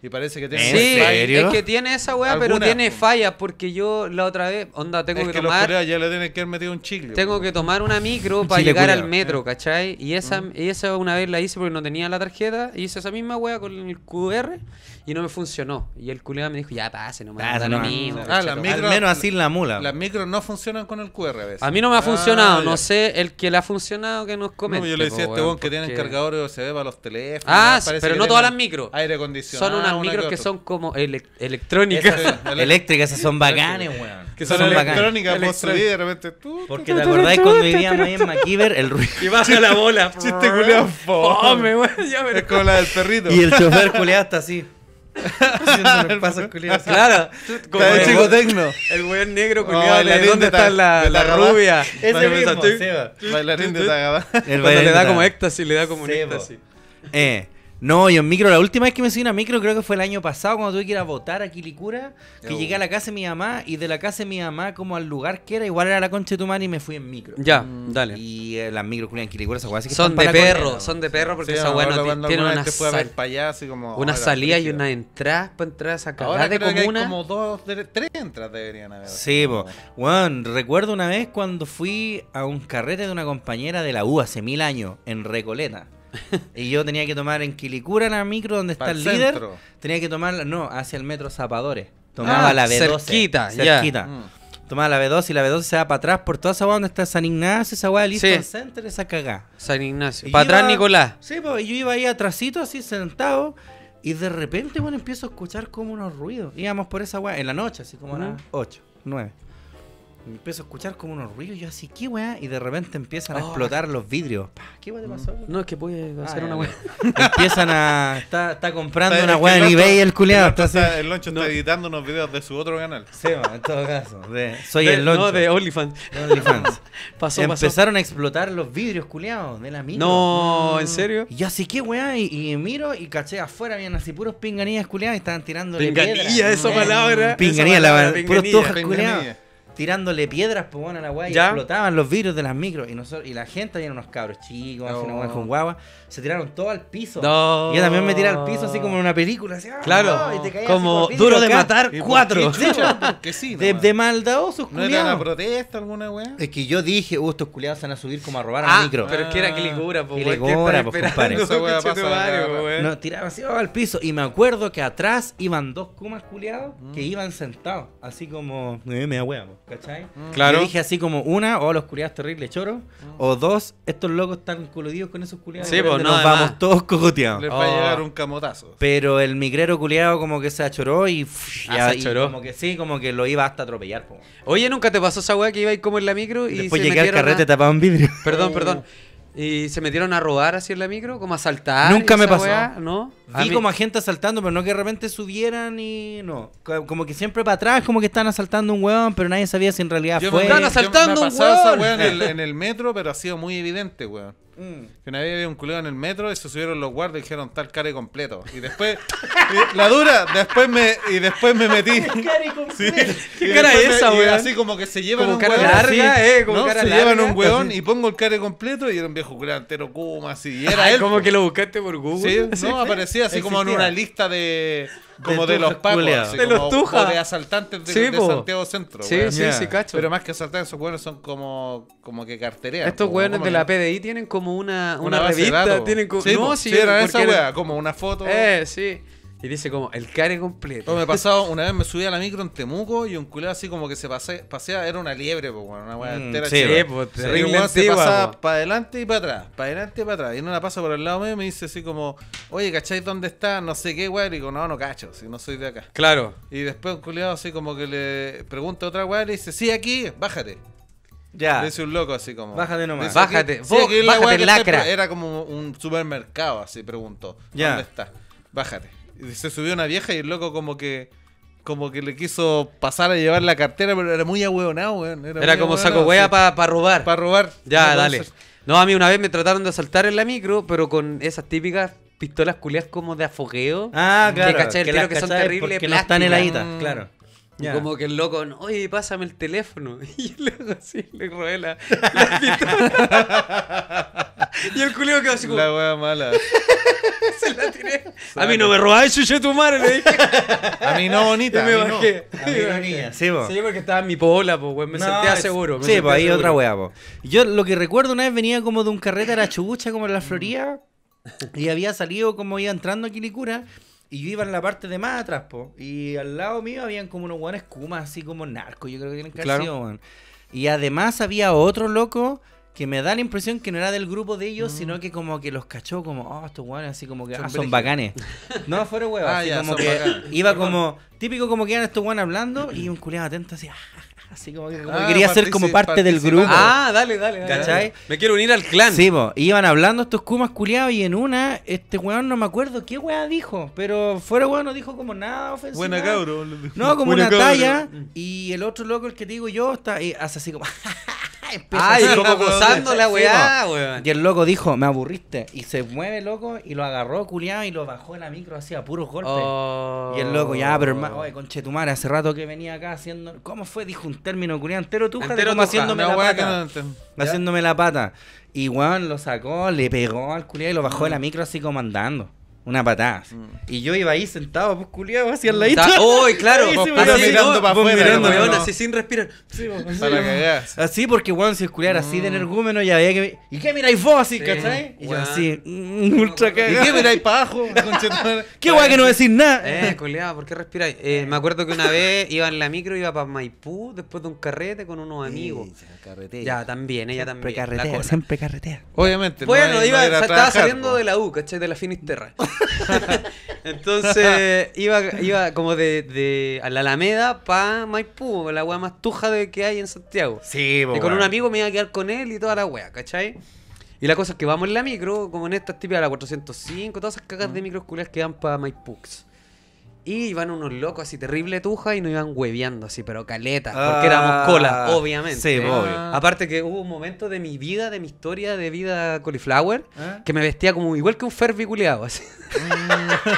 Speaker 3: Y parece que tiene Sí, es que tiene esa weá, pero tiene
Speaker 2: fallas. Porque yo la otra vez, onda, tengo es que, que tomar. ya le tienen que haber metido un chicle. Tengo que tomar una micro para llegar al metro, eh. ¿cachai? Y esa, mm. esa una vez la hice porque no tenía la tarjeta. Hice esa misma weá con el QR. Y no me funcionó. Y el culiado me dijo, ya pase, no me pasa lo mismo. Ah, las micro, Al menos así la mula. Las micros no funcionan con
Speaker 3: el QR a veces. A mí no me ha ah, funcionado. no
Speaker 2: sé el que le ha funcionado que nos come. No, yo le decía a este buen que porque... tienen
Speaker 3: cargadores USB para los teléfonos. Ah, pero no todas las micros. Aire acondicionado. Son unas micros que, son como electrónicas.
Speaker 2: eléctricas, esas son bacanes, weón. Eh, que son, electrónicas, de
Speaker 1: repente tú. Porque te acordáis cuando vivíamos ahí en McKeever, el ruido. Y baja la bola. Chiste culiado fome, weón. Es como la del perrito. Y el chofer culiado está así.
Speaker 2: pasos culiados. Claro. Como el chico tecno. El güey negro oh, culiado. ¿Dónde está la, rubia? Ese mismo, Bailarín de Tagaba. Cuando le da como éxtasis, le da como
Speaker 1: un éxtasis. Eh. No, yo en micro, la última vez que me subí a una micro creo que fue el año pasado cuando tuve que ir a votar a Quilicura, que llegué a la casa de mi mamá y de la casa de mi mamá como al lugar que era, igual era la concha de tu madre y me fui en micro. Ya, mm. dale. Y eh, las micros en Quilicura, que Son de perro, son de perro porque esa una, como,
Speaker 2: una salida y una entrada para entrar a esa cagada de comuna. como dos,
Speaker 3: tres entradas deberían haber. Sí,
Speaker 1: Bueno, recuerdo una vez cuando fui a un carrete de una compañera de la U hace mil años en Recoleta. y yo tenía que tomar en Quilicura la micro donde está el, líder. Tenía que tomar, no, hacia el metro Zapadores. Ah, mm. Tomaba la b 2 Cerquita, Tomaba la b 2 y la b 2 se va para atrás por toda esa agua donde está San Ignacio, esa agua del Center, esa cagá. San Ignacio. Para atrás, Nicolás. Sí, pues yo iba ahí atrasito, así sentado. Y de repente, bueno, empiezo a escuchar como unos ruidos. Íbamos por esa agua en la noche, así como a las 8, mm. 9 empiezo a escuchar como unos ruidos, yo así, ¿qué weá? Y de repente empiezan a oh. explotar los vidrios. ¿Qué weá te pasó? Mm. No, es que puede ah, hacer una weá. empiezan a. Está, está comprando una weá en eBay el culeado. El, está, Loncho está
Speaker 3: editando unos videos de su otro canal. Sí, en todo caso. soy el Loncho. No, de OnlyFans. OnlyFans. pasó, Empezaron
Speaker 1: a explotar los vidrios, culiados de la mina. No, mm. ¿en serio? Y yo así, ¿qué weá? Y, miro y caché afuera, habían así puros pinganillas culeados y estaban tirando. Pinganilla, esa mm. palabra. Pinganilla, la verdad. Puros tojas culiados tirándole piedras pues, bueno, a la weá y explotaban los virus de las micros. Y nosotros, y la gente, había unos cabros chicos, una con guagua, se tiraron todo al piso. Y yo también me tiré al piso así como en una película. Ah, claro, y te como, duro de matar cuatro. de, de maldadosos, ¿No era una protesta alguna weá? Es que yo dije, uh, estos culiados van a subir como a robar a la ah, micro. Pero es que era que ligura, pues. Ligura, pues, No, tiraba así oh, al piso. Y me acuerdo que atrás iban dos kumas culiados que mm. iban sentados, así como, eh, me da ¿cachai? Mm. Claro. dije así como, una, o oh, los culiados terribles choro mm. o dos, estos locos están coludidos con esos culiados. Sí, pues nos vamos todos cogoteados. Les va a oh. llegar un camotazo. Pero el migrero culiado como que se achoró y, ah, achoró. como que sí, como que lo iba hasta atropellar. Oye, ¿nunca te pasó esa weá que iba ir como en
Speaker 2: la micro y Después llegué al carrete tapado en vidrio? Perdón, oh. perdón. Y se metieron a robar así en la
Speaker 1: micro, como a saltar. Nunca me pasó. ¿no? Vi como a gente asaltando, pero no que de repente subieran y. No. Como que siempre para atrás, como que están asaltando un hueón, pero nadie sabía si en realidad fue. asaltando un hueón! en, el, en
Speaker 3: el metro, pero ha sido muy evidente, weón. Mm. Que una vez había un culo en el metro y se subieron los guardias y dijeron tal care completo. Y después, la dura, después me, y después me metí.
Speaker 1: ¿Qué cara es esa, weón? Así como que se llevan un cara eh, se llevan un weón y
Speaker 3: pongo el care completo y era un viejo grantero entero Kuma, así. era él. como pues. que lo buscaste por Google. no, aparecía así como en una lista de como de, los pacos, de los tujas. de asaltantes de, Santiago Centro. Sí, sí, sí, cacho. Pero más que asaltantes, esos hueones son como, como que carterean. Estos hueones de la PDI tienen como una, una, revista. Tienen como, no, si sí, esa hueá, como una foto. Eh,
Speaker 2: sí. Y dice como, el care completo. me
Speaker 3: pasaba, una vez me subí a la micro en Temuco y un culé así como que se pase pasea era una liebre, una weá mm, entera. Sí, pasaba para adelante y para atrás, para adelante y para atrás. Y en una pasa por el lado mío y me dice así como, oye, ¿cacháis dónde está? No sé qué, weá. Y digo, no, no cacho, si no soy de acá. Claro. Y después un culiado así como que le pregunta a otra weá y dice, sí, aquí, bájate.
Speaker 1: Ya. Dice un loco así como. Bájate nomás. Bájate. Vos, bájate
Speaker 3: era como un supermercado, así preguntó. ¿Dónde está? Bájate se subió una vieja y el loco como que
Speaker 2: como que le quiso pasar a llevar la cartera, pero era muy ahueonado, Era, como saco wea para pa robar. Para robar. Ya, dale. No, a mí una vez me trataron de asaltar en la micro, pero con esas típicas pistolas culias como de afogueo. Ah, claro. Que son terribles. Que están heladitas, claro. Como que el loco, oye, pásame el teléfono. Y luego así le roela la, la y el culio que así como. La wea mala. Se la tiré. A mí no me robáis chuche tu madre, le dije. A
Speaker 1: mí no, bonita. me bajé. A mí niña. Sí, po. Sí, porque estaba en mi pola, po, weón. Me senté sentía seguro. sí, pues ahí otra wea, po. Yo lo que recuerdo una vez venía como de un carrete a la chubucha, como en la Florida. y había salido como iba entrando a Quilicura. Y yo iba en la parte de más atrás, po. Y al lado mío habían como unos guanes kumas, así como narcos. Yo creo que tienen que claro. Y además había otro loco que me da la impresión que no era del grupo de ellos, sino mm. que como que los cachó como, oh, estos guanes así como que son, ah, bacanes. no, fuera huevos. Ah, como que iba como, típico como que iban estos guanes hablando y un culiado atento así, así como que ah, quería ser como parte del grupo. Ah, dale, dale, ¿Cachai? Me quiero unir al clan. Sí, iban hablando estos kumas culiados y en una, este weón no me acuerdo qué weón dijo, pero fuera weón no dijo como nada ofensivo. Buena cabro. No, como una talla mm. y el otro loco, el que te digo yo, está, y hace así como... Y el loco dijo, me aburriste. Y se mueve, loco, y lo agarró, culiado, y lo bajó de la micro así a puros golpes. Oh. Y el loco, ya, pero hermano, oye, conche tu madre, hace rato que venía acá haciendo. ¿Cómo fue? Dijo un término, culiado, entero tú entero haciéndome la pata. haciéndome la pata. Y weón lo sacó, le pegó al culiado y lo bajó de la micro así como andando una patada. Mm. Y yo iba ahí sentado, pues culiado, hacia el ladito. ¡Oh, claro! mirando para afuera. así sin respirar. Sí, pues, así, porque, weón, bueno, si así de mm. energúmeno, ya veía que... ¿Y qué miráis vos así, cachai? Y yo así, mm, ultra cagado. ¿Y qué miráis para abajo? ¡Qué guay que no eh, decís nada! Eh, culiado, ¿por qué respiráis?
Speaker 2: Eh, me acuerdo que una vez iba en la micro, iba para Maipú, después de un carrete con unos amigos. Ya, también, ella también. Carretea, siempre carretea. Obviamente. Bueno, estaba saliendo de la U, ¿cachai? De la Finisterra. Entonces iba, iba como de, a la Alameda pa Maipú, la weá más tuja de que hay en Santiago. Y con un amigo me iba a quedar con él y toda la weá, ¿cachai? Y la cosa es que vamos en la micro, como en estas típicas, la 405, todas esas cagas mm. de micros culias que dan para Maipú. Y iban unos locos así, terrible tuja, y nos iban hueveando así, pero caleta, porque ah, éramos cola, obviamente. Sí, pues, obvio. Ah. Aparte que hubo un momento de mi vida, de mi historia de vida cauliflower, ¿Eh? que me vestía como igual que un Ferbi culiado, así. Mm.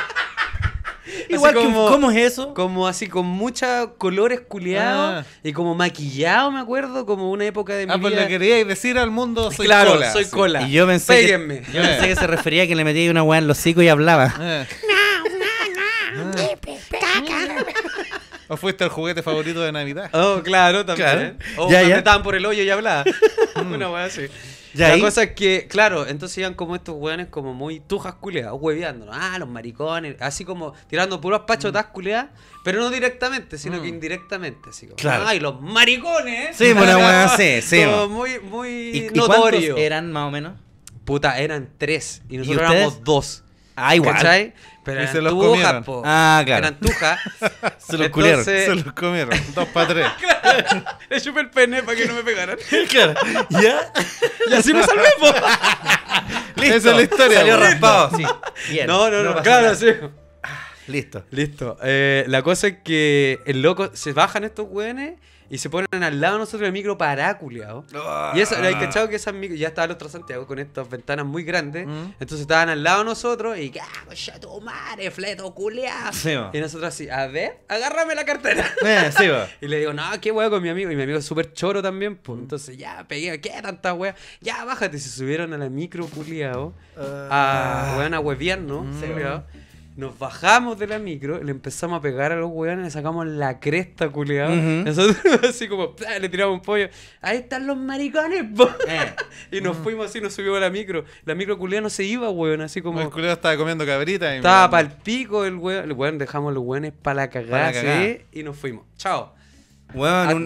Speaker 2: Igual como, que, ¿cómo es eso? Como así, con muchos colores culeados ah. y como maquillado, me acuerdo, como una época de mi vida. Ah, pues le decir al mundo, soy
Speaker 3: cola. soy cola. Y yo
Speaker 1: pensé, Que, se refería a que le metía una hueá en los hocico y hablaba. Eh. ¿O fuiste
Speaker 2: el juguete favorito de Navidad? Oh, claro,
Speaker 3: también. Claro. O oh, ya, estaban por el hoyo y hablaba.
Speaker 2: Una weá así. la cosa es que, claro, entonces iban como estos weones como muy tujas culeadas, hueveando, ah, los maricones, así como tirando puras pachotas mm. culeadas, pero no directamente, sino que mm. indirectamente, así claro. ay, los maricones. Sí, pues, una bueno, sí, sí. Pues. muy, muy notorio. cuántos eran más o menos? Puta, eran tres, y nosotros éramos dos.
Speaker 1: Ah, igual. ¿Cachai? Pero y se los comieron. Ah, claro. Eran tuja
Speaker 2: se los culieron. Se los comieron. Dos para tres. claro. Le chupé el pene para que no me pegaran.
Speaker 1: ¿Ya? Y así me salvé, po. Listo. Esa es la historia. Salió raspado, sí. Bien. No, no, no. claro, sí. Ah, listo.
Speaker 2: Listo. Eh, la cosa es que el loco se bajan estos güenes y se ponen al lado de nosotros el micro para culiado. Y eso, ah. cachado que esas micro, ya estaba el otro Santiago con estas ventanas muy grandes. Mm. Entonces estaban al lado de nosotros y ¡Ah, ya tu madre, fleto culiado! y nosotros así, a ver, agárrame la cartera. Eh, y le digo, no, qué hueá con mi amigo. Y mi amigo es súper choro también. Pues. Mm. Entonces ya, pegué, ¿qué tanta hueá? Ya, bájate. se subieron a la micro culiado. Ah. A, hueón, a hueviar, ¿no? Sí, nos bajamos de la micro, le empezamos a pegar a los weones, le sacamos la cresta culiado, Nosotros así como le tiramos un pollo. Ahí están los maricones, eh. Y nos mm. fuimos así, nos subimos a la micro. La micro culiado no se iba, weón, así como. El culiado estaba comiendo cabrita. Y estaba para el pico el weón. El dejamos los weones para la cagada, Y nos fuimos. Chao. Bueno,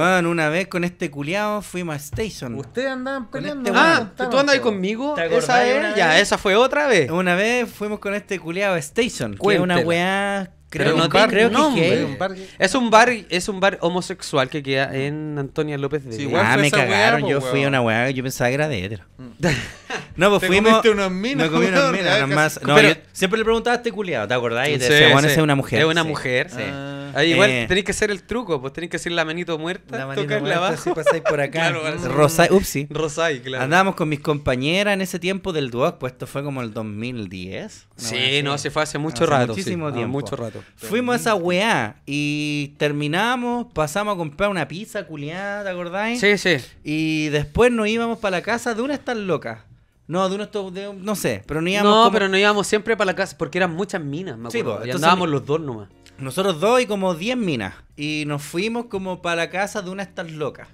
Speaker 1: ah, una vez con este culiado fuimos a Station. Ustedes
Speaker 2: andaban peleando. ah, tú andabas conmigo. Esa era, ya,
Speaker 1: esa fue otra vez. Una vez fuimos con este culiado a Station, que es una weá Creo, no, que,
Speaker 2: es. un bar es un bar homosexual que queda en Antonia López de sí, Ah, me cagaron, yo fui a una
Speaker 1: weá, yo pensaba que era de hétero mm. no, pues fuimos. Unas minas, eh, no comí unas minas, nada más. siempre le preguntaba a este culiado, ¿te acordás? Y es una mujer. Es una mujer, sí. Ah. Ah, igual eh. tenéis
Speaker 2: que hacer el truco, pues tenéis que hacer la manito muerta, la manito Si pasáis por acá. Mm. Rosai, upsi. Rosai, claro.
Speaker 1: Andábamos con mis compañeras en ese tiempo del Duoc, pues esto fue como el 2010. sí, no, se fue hace mucho rato. Muchísimo ah, tiempo. Mucho rato. Fuimos a esa weá y terminamos, pasamos a comprar una pizza culiada, ¿te acordáis? Sí, sí. Y después nos íbamos para la casa de una estas locas. No, de uno estos, de, no sé, pero no íbamos. No, pero no íbamos siempre para la casa porque eran muchas minas, me acuerdo. Sí, andábamos los dos nomás. Nosotros dos y como 10 minas. Y nos fuimos como para la casa de una estás loca locas.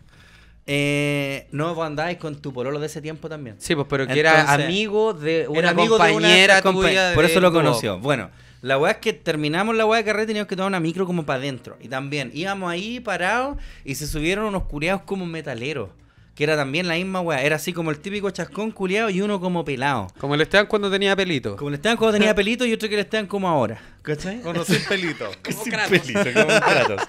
Speaker 1: Eh, no, vos andáis con tu pololo de ese tiempo también. Sí, pues, pero que era amigo de una amigo compañera de Por eso lo conoció. Bueno, la weá es que terminamos la weá de carrera y teníamos que tomar una micro como para adentro. Y también íbamos ahí parados y se subieron unos culiados como metaleros. Que era también la misma weá. Era así como el típico chascón culiado y uno como pelado. Como el Esteban cuando tenía pelito. Como el Esteban cuando tenía pelito y otro que le Esteban como ahora. ¿Cachai? Con los pelito. Como Kratos.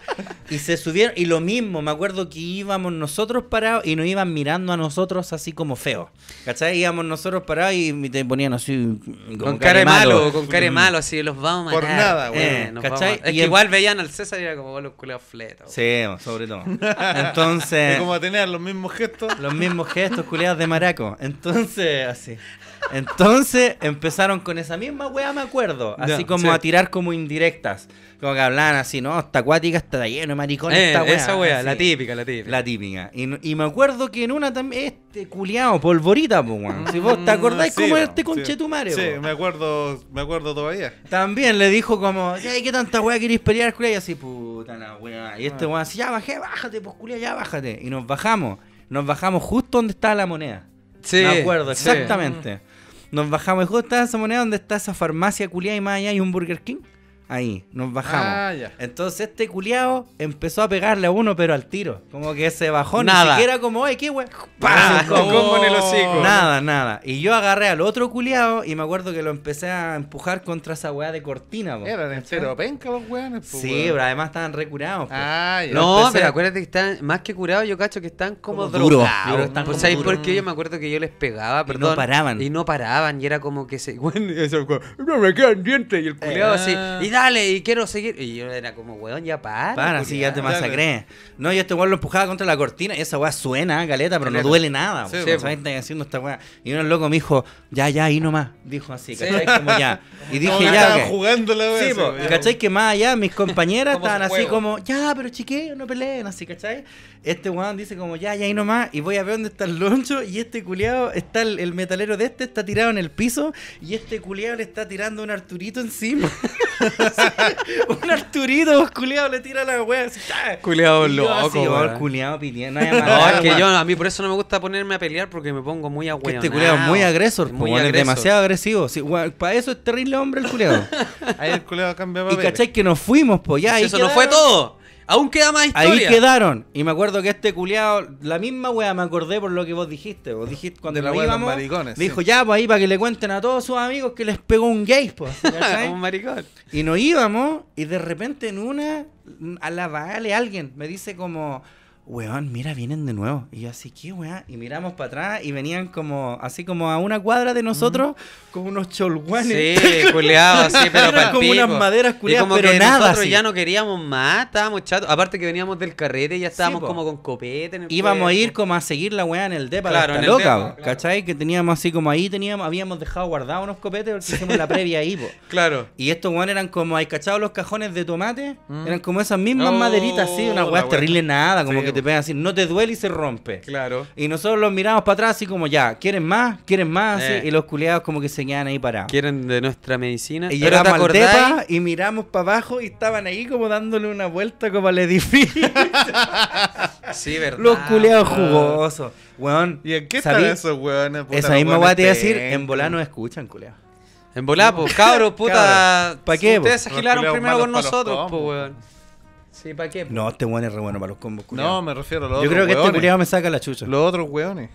Speaker 1: como Y se subieron, y lo mismo, me acuerdo que íbamos nosotros parados y nos iban mirando a nosotros así como feos. ¿Cachai? Íbamos nosotros parados y te ponían así. Con, cara, malo, con cara malo, así, los vamos a matar. Por nada, güey. Eh, ¿Cachai? igual veían al
Speaker 2: César y era como los culeados fletos. Sí, sobre todo. Entonces. como a tener
Speaker 1: los mismos gestos. Los mismos gestos, culeados de maraco. Entonces, así. Entonces empezaron con esa misma weá, me acuerdo. Así como a tirar como indirectas. Como que hablaban así, no, esta acuática está lleno de maricones. esta eh, Esa weá, la típica, la típica. La típica. Y, me acuerdo que en una también, este culiao, polvorita, pues, weón. Si vos te mm, acordáis cómo era este conchetumare, Sí, sí me
Speaker 3: acuerdo, me acuerdo todavía.
Speaker 1: También le dijo como, Ay, ¿qué tanta weá queréis pelear, culiao? Y así, puta la weá. Y este ah. weón así, ya bajé,
Speaker 2: bájate, pues culiao, ya
Speaker 1: bájate. Y nos bajamos. Nos bajamos justo donde estaba la moneda. Sí. Me acuerdo, exactamente. Nos bajamos y justo está esa moneda donde está esa farmacia culiada y más allá hay un Burger King. Ahí, nos bajamos. Ah, ya. Entonces este culiao empezó a pegarle a uno, pero al tiro. Como que se bajó, nada. ni siquiera como, ¡ay, qué wey! Como... en el hocico. Nada, nada. Y yo agarré al otro culiao y me acuerdo que lo empecé a empujar contra esa weá de cortina. Po. Eran entero penca los weones, Sí, pero además estaban recurados. Ah, No, pero acuérdate que están, más que curados, yo cacho que están
Speaker 2: como, drogados. Pues como porque Yo me acuerdo que yo les pegaba, perdón. no paraban. Y no paraban, y era
Speaker 1: como que se. no me quedan dientes. Y el culiao eh. así. Y dale,
Speaker 2: y quiero seguir. Y yo era como, weón, ya para. Para, sí, ya te masacré.
Speaker 1: No, yo este weón lo empujaba contra la cortina y esa weá suena, galeta, pero no duele nada. Sí, haciendo esta weá. Y uno loco me dijo, ya, ya, ahí nomás. Dijo así, ¿cachai? Como ya. Y dije, ya. Estaban jugando la weá. Sí, ¿cachai? Que más allá mis compañeras estaban así como, ya, pero chiquillos, no peleen, así, ¿cachai? Este weón dice como ya, ya ahí nomás y voy a ver dónde está el loncho y este culiado está el, metalero de este está tirado en el piso y este culiado le está tirando un Arturito encima. un Arturito, culiado le tira la weá, culeado ah. culiado loco. Oh, culiado No, es que
Speaker 2: yo a mí por eso no me gusta ponerme a pelear porque me pongo muy huevo. Este culiado es muy agresor, muy
Speaker 1: demasiado agresivo. para eso es terrible hombre el culiado. ahí el culiado cambia papel. Y cachai que nos fuimos, pues ya. eso no fue todo. Aún queda más historia. Ahí quedaron. Y me acuerdo que este culiado, la misma weá, me acordé por lo que vos dijiste. Vos dijiste cuando la íbamos, dijo, ya, pues ahí para que le cuenten a todos sus amigos que les pegó un gay, pues. un maricón. Y nos íbamos, y de repente en una, a la vale alguien me dice como, weón, mira, vienen de nuevo. Y yo así, ¿qué weón? Y miramos para atrás y venían como, así como a una cuadra de nosotros, con unos cholguanes. Sí, culeados, así, pero para Como unas maderas culeadas, pero nada Nosotros ya
Speaker 2: no queríamos más, estábamos chatos. Aparte que veníamos del carrete ya estábamos como con copetes. Íbamos a ir
Speaker 1: como a seguir la weá en el depa, para Que teníamos así como ahí, teníamos, habíamos dejado guardados unos copetes porque hicimos la previa ahí, po. Claro. Y estos weón eran como, hay cachado los cajones de tomate, mm. eran como esas mismas maderitas, así, unas weá terrible nada, como que no te duele y se rompe. Claro. Y nosotros los miramos para atrás así como ya, ¿quieren más? ¿Quieren más? Eh. y los culeados como que se quedan ahí parados. ¿Quieren de nuestra medicina? Y llegamos al y miramos para abajo y estaban ahí como dándole una vuelta como al edificio. sí, verdad. Los culiados jugosos. ¿Y en qué están eso weones? Esa misma weá a decir, en volar no escuchan, culiados. En volar, pues, cabros, puta. ¿Para qué? Ustedes se agilaron primero con nosotros, pues, weón. No, este weón es re bueno para los combos, No, me refiero a los Yo creo que este culiado me saca la chucha. Los otros weones.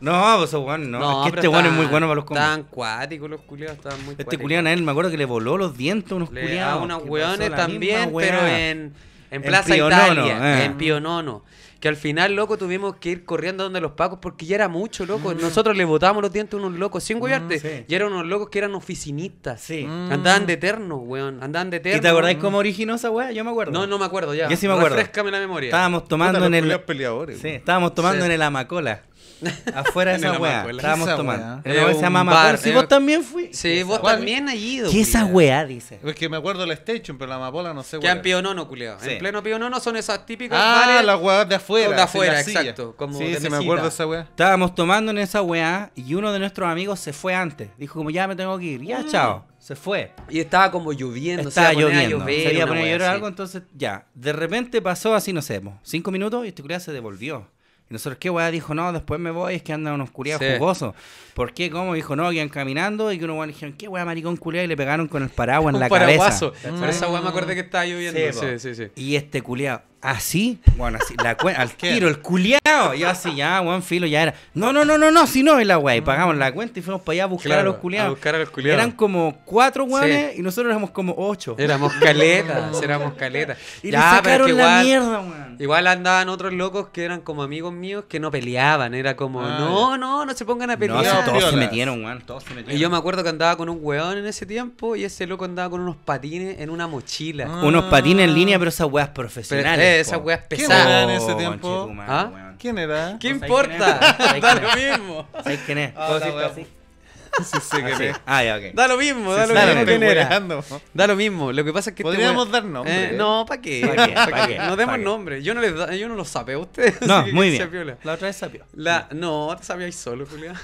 Speaker 1: No, pues no. es que este weón es muy bueno para los combos. Estaban
Speaker 2: cuáticos los culiados, estaban muy Este culiado a
Speaker 1: él me acuerdo que le voló los dientes a unos culiados. a unos weones también, pero en, en Plaza Italia, eh. en Pionono
Speaker 2: que al final, loco, tuvimos que ir corriendo donde los pacos porque ya era mucho, loco. Mm. Nosotros le botábamos los dientes a unos locos, sin mm, huearte. Y eran unos locos que eran oficinistas. Sí. Mm. Andaban de eterno, weón. Andaban de terno. ¿Y te acordáis cómo originó esa weá? Yo me acuerdo. No, no me acuerdo ya. Yo sí me acuerdo. Refrescame la memoria. Estábamos tomando en el. Peleadores, sí, estábamos tomando en el
Speaker 1: Amacola. Afuera de esa weá. Estábamos tomando. El se llama Si vos también fui. Sí, vos también allí. ido. ¿Qué esa weá
Speaker 3: dice? Es que me acuerdo el Station, pero la Amapola no sé weá. Que en Pío Nono, culiado. En
Speaker 2: pleno Pío Nono son esas típicas Ah, las weá de afuera. De afuera, exacto. Como sí, se me acuerdo esa weá.
Speaker 1: Estábamos tomando en esa weá y uno de nuestros amigos se fue antes. Dijo como ya me tengo que ir. Ya, mm. chao. Se fue. Y estaba como lloviendo. Estaba lloviendo. Sería a algo, entonces ya. De repente pasó así, no sé, cinco minutos y este culiado se devolvió. Y nosotros, ¿qué weá? Dijo, no, después me voy, es que anda una oscuridad sí. jugoso. ¿Por qué? ¿Cómo? Dijo, no, iban caminando y que uno bueno, dijeron, qué weá, maricón culiado, y le pegaron con el paraguas en la cabeza. paraguaso. Por esa weá me acordé que estaba lloviendo. Sí, sí, sí, Y este culiado, así, bueno, así, la cuenta, al tiro, el culiado. Y así, ya, weón, filo, ya era. No, no, no, no, no, si no es la weá. Y pagamos la cuenta y fuimos para allá a buscar a los culiados. A buscar a los culiados. Eran como cuatro weones y nosotros éramos como ocho. Éramos caletas, éramos caletas. ya, pero la igual, mierda,
Speaker 2: weón. Igual andaban otros locos que eran como amigos míos que no peleaban. Era como, ah, no, no, no se pongan a pelear todos se metieron, weón. Todos se metieron. Y yo me acuerdo que andaba con un weón en ese tiempo y ese loco andaba con unos patines en una mochila. Ah. Unos patines en
Speaker 1: línea, pero esas weas profesionales. Eh, esas weas pesadas. ¿Quién era en ese tiempo? ¿Ah? ¿Quién era? ¿Qué importa? lo mismo. ¿Sabes quién es? Ah,
Speaker 2: Sí, sí, que ah, me... Ah, ya, ok. Da lo mismo, da lo mismo. Da lo mismo. Lo que pasa es que. Este Podríamos dar nombre. Eh, no, ¿para qué? ¿Para qué? ¿Pa qué? No demos nombres Yo no, les da... Yo no los sapeo a ustedes. No, muy bien. La otra vez sapeó. La... No, te ahí solo, Julián.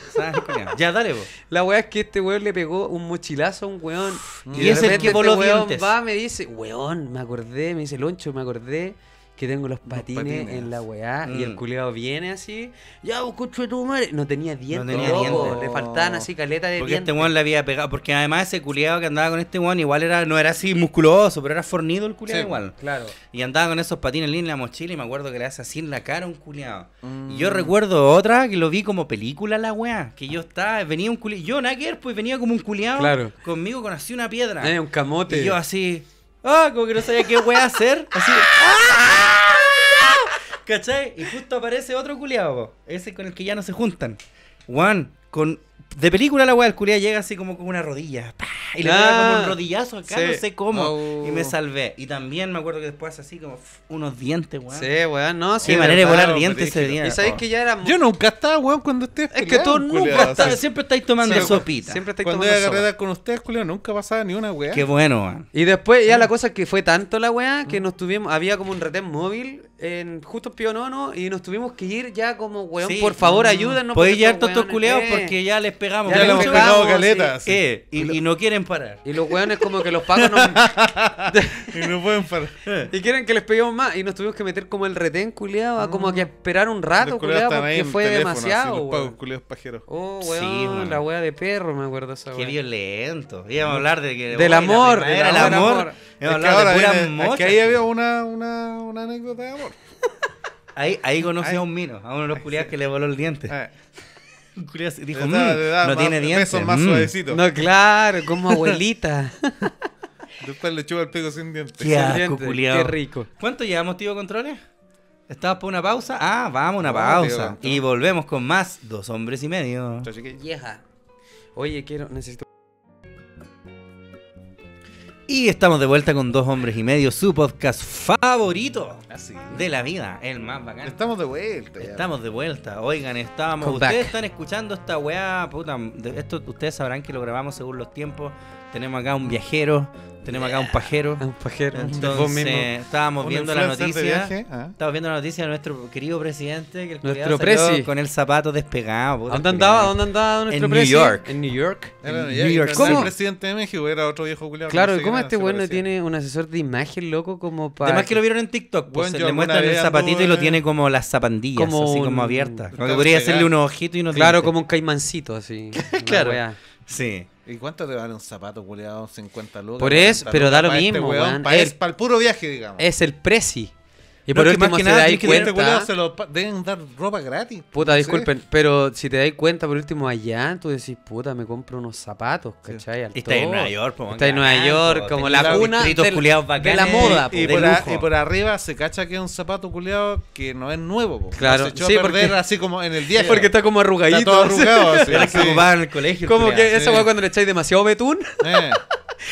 Speaker 2: ya, dale, vos. La weá es que este weón le pegó un mochilazo a un weón. Y, ese es el que voló weón va, me dice, weón, me acordé, me dice, Loncho, me acordé que tengo los patines, en la weá. Y el mm. culiado viene así.
Speaker 1: Ya, de tu madre. No tenía dientes. No tenía dientes. le faltaban así
Speaker 2: caletas de dientes. Porque este
Speaker 1: weón le había pegado. Porque además ese culiado que andaba con este weón igual era, no era así musculoso, pero era fornido el culiado igual. Claro. Y andaba con esos patines en la mochila y me acuerdo que le hace así en la cara a un culiado. Y yo mm. recuerdo otra que lo vi como película la weá. Que yo estaba, venía un culiado. Yo, Nagger, pues venía como un culiado claro. conmigo con así una piedra. un camote. Y yo así. ¡Ah! Como que no sabía qué wea hacer. Así. ¡Ah! ¿Cachai? Y justo aparece otro culiado, ese con el que ya no se juntan. Juan, con de película la weá, el culia llega así como con una rodilla. Y le como un ah, rodillazo acá, no sé cómo. Y me salvé. Y también me acuerdo que después así como unos dientes, weón. Sí, weón, no, sí. Qué manera de volar dientes ese día. Y sabéis que ya era. Yo nunca estaba, weón, cuando estés. Es que tú nunca estás. Siempre estáis tomando sopita. Siempre estáis cuando
Speaker 2: tomando. Cuando agarrar con ustedes, culia nunca pasaba ni una weá. Qué bueno, weón. Y después ya la cosa es que fue tanto la weá que mm. nos tuvimos. Había como un retén móvil en justo en Pionono y nos tuvimos que ir ya como, weón, por favor, ayúdennos. Podéis llevar todos estos culeados eh. porque ya les pegamos. Ya, les pegamos caletas.
Speaker 1: Eh, y, no quieren parar. Y los weones como que los pagos no... y no pueden parar.
Speaker 2: y quieren que les peguemos más. Y nos tuvimos que meter como el retén, culeado, ah. como que esperar un rato, culeado, porque fue demasiado, Oh, weón, la wea de perro, me acuerdo esa Qué
Speaker 1: violento. Íbamos a hablar de que... Del amor. Era el amor. Es que ahí había
Speaker 3: una anécdota de amor.
Speaker 1: Ahí, ahí conocí a un mino, a uno de los culiados que le voló el diente. Ah. culiado dijo, de mm, no tiene dientes. más mm". suavecitos. No, claro, como abuelita. Después le chupa el pico sin dientes. Qué Qué rico. ¿Cuánto llevamos, tío Controles? ¿Estabas por una pausa? Ah, vamos, una pausa. y volvemos con más Dos Hombres y Medio.
Speaker 2: Vieja, Oye, quiero, necesito...
Speaker 1: Y estamos de vuelta con Dos Hombres y Medio, su podcast favorito de la vida, el más bacán. Estamos de vuelta. Estamos de vuelta. Oigan, estamos. ustedes están escuchando esta weá, puta. Esto ustedes sabrán que lo grabamos según los tiempos tenemos acá un viajero, tenemos acá un pajero. Un pajero. Entonces, estábamos viendo la noticia. Ah. Estábamos viendo la noticia de nuestro querido presidente, que el nuestro presi. con el zapato despegado. ¿Dónde andaba? ¿Dónde andaba nuestro en New York.
Speaker 2: En New York. en New York. ¿Cómo? el presidente de México era otro viejo culiado. Claro, ¿y ¿cómo este bueno tiene un asesor de imagen loco como para Además que lo vieron en TikTok, pues le muestran el zapatito y lo tiene como las zapandillas, como así como abiertas. podría hacerle unos ojitos y unos Claro, como un caimancito así. Claro. Sí.
Speaker 3: ¿Y cuánto te vale un zapato, culiado? 50 lucas. Por eso, pero da lo mismo, es, este para el puro viaje, digamos. Es el
Speaker 2: precio. Y por último, si te dais este
Speaker 3: cuenta. deben dar ropa gratis. Pues, puta, disculpen,
Speaker 2: pero si te dais cuenta, por último, allá, tú decís, puta, me compro unos zapatos, ¿cachai? y está en Nueva York, pues, Está en Nueva York, pues, como la cuna de la moda, po, y, por y,
Speaker 3: por arriba se cacha que es un zapato culiado que no es nuevo, Claro, se echó sí, a perder así como en el día. porque está como arrugadito. Está arrugado, así. que en el colegio. Como que esa va cuando le echáis
Speaker 2: demasiado betún. Eh.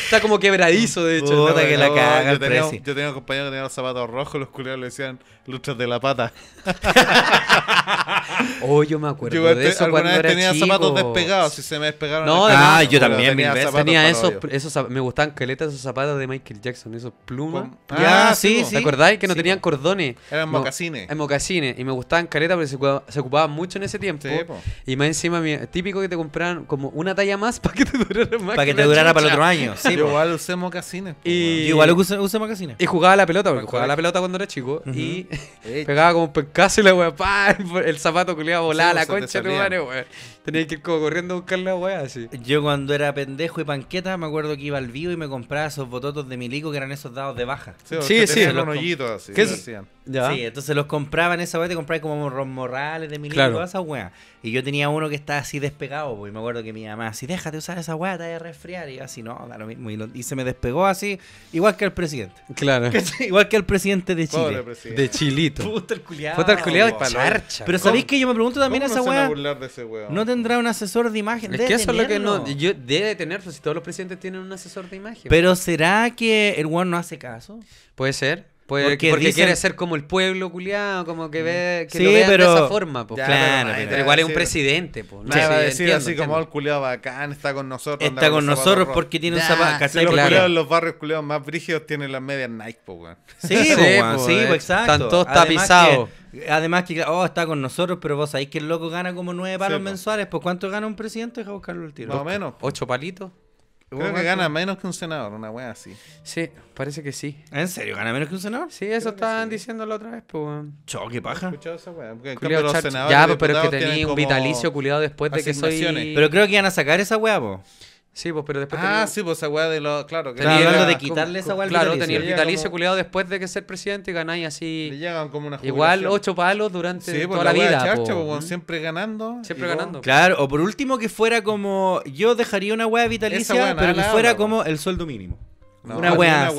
Speaker 2: Está como quebradizo, de hecho. que la caga. Yo tenía
Speaker 3: un compañero que tenía los zapatos rojos, los culiados decían luchas de la pata.
Speaker 2: oh, yo me acuerdo de eso alguna cuando vez tenía zapatos despegados si se me despegaron. No, yo también tenía esos, esos, me gustaban caletas esos zapatos de Michael Jackson, esos plumas. Ah, sí, sí. Pues. ¿Te acordáis que no tenían pues. cordones? Eran mocasines. En mocasines y me gustaban caletas porque se, ocupaban mucho en ese tiempo. Pues. y más encima típico que te compraran como una talla más para que te durara más. Para que, te durara para el otro año. Sí, igual
Speaker 3: usé mocasines. igual
Speaker 2: usé, usé mocasines. Y jugaba la pelota porque jugaba la pelota cuando era chico y pegaba como un pencazo y la weá, el zapato
Speaker 1: culiado volaba sí, la pues, concha de madre, Tenía que ir como corriendo a buscar la weá así. Yo cuando era pendejo y panqueta, me acuerdo que iba al vivo y me compraba esos bototos de milico que eran esos dados de baja. Sí, sí. sí. Los, hoyitos así. ¿Qué, hacían. Sí, entonces los compraban esa weá, te compraba como Ron Morales de Milito, y todas esa weá. Y yo tenía uno que estaba así despegado, porque me acuerdo que mi mamá, así, déjate usar esa weá, te vas resfriar. Y así, no, da mismo. Y, se me despegó así, igual que el presidente. Claro. igual que el presidente de Chile. De Chilito. Puta el culiado. Puta el culiado Pero sabéis que yo me pregunto también esa weá. No tendrá un asesor de imagen. Es que eso es lo que no. Yo,
Speaker 2: debe tener, si todos los presidentes tienen un asesor de imagen. Pero
Speaker 1: ¿será que el weón no hace caso?
Speaker 2: Puede ser porque, quiere ser
Speaker 1: como el pueblo
Speaker 2: culiado, como que ve mm. que lo vean pero... de esa forma, pues.
Speaker 3: claro, pero, igual es un presidente, pues. No va a decir así como el culiado bacán, está con nosotros. Está con, nosotros porque tiene un zapato. los, barrios culiados más brígidos tienen las medias Nike, pues, weón. Sí, sí, pues, sí, po, exacto. Están todos tapizados.
Speaker 1: Además que, oh, está con nosotros, pero vos sabéis que el loco gana como nueve palos mensuales. Pues, ¿cuánto gana un presidente? Deja buscarlo el tiro. Más o menos. ¿Ocho palitos? Creo que gana pues.
Speaker 3: menos que un senador, una wea así. Sí, parece que sí. ¿En serio gana
Speaker 1: menos que un senador? Sí, eso estaban diciendo la otra vez, pues. Cho, qué paja.
Speaker 3: Escuchado esa wea. ya, pues, pero es que tenía un vitalicio culiado después de que soy. Pero creo que iban a
Speaker 1: sacar esa wea, po.
Speaker 2: Sí, pues, pero después. Ah, sí, pues esa weá de lo Claro, que tenía hablando de quitarle esa weá Claro, tenía el vitalicio como... después de que ser presidente y ganáis así. Le llegan como una Igual ocho palos durante pues, toda la, la vida. Charcha, pues, po. Po, mm. siempre ganando. Siempre ganando. Claro, o
Speaker 1: por último que fuera como. Yo dejaría una weá vitalicia, pero que fuera pues, como el sueldo mínimo. No, una weá.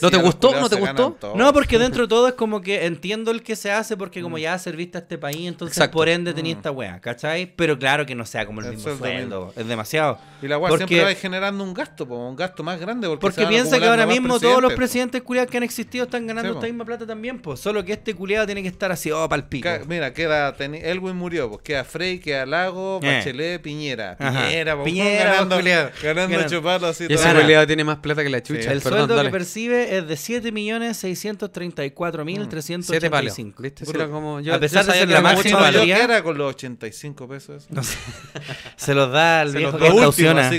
Speaker 1: ¿No te gustó? ¿No te gustó? No, porque dentro de todo es como que entiendo el que se hace porque como mm. ya serviste a este país, entonces por ende tenía mm. esta weá, ¿cachai? Pero claro que no sea como el, mismo sueldo. Es demasiado. Y la weá siempre va
Speaker 3: generando un gasto, un gasto más grande. Porque, piensa que ahora mismo todos los
Speaker 1: presidentes culiados que han existido están ganando esta misma plata también,
Speaker 3: pues. Solo que este culiado tiene que estar así, oh, pal Mira, queda. Elwin murió, pues queda Frey, queda Lago, eh. Bachelet, Piñera. Piñera, Piñera, ganando,
Speaker 2: ganando,
Speaker 1: ganando, así. Y ese culiado tiene más
Speaker 2: plata que la chucha el sueldo que
Speaker 1: percibe es de 7.634.385. ¿Viste? Si yo, a pesar de ser la máxima ¿Qué era
Speaker 3: con los 85 pesos? No sé.
Speaker 1: se los da al viejo que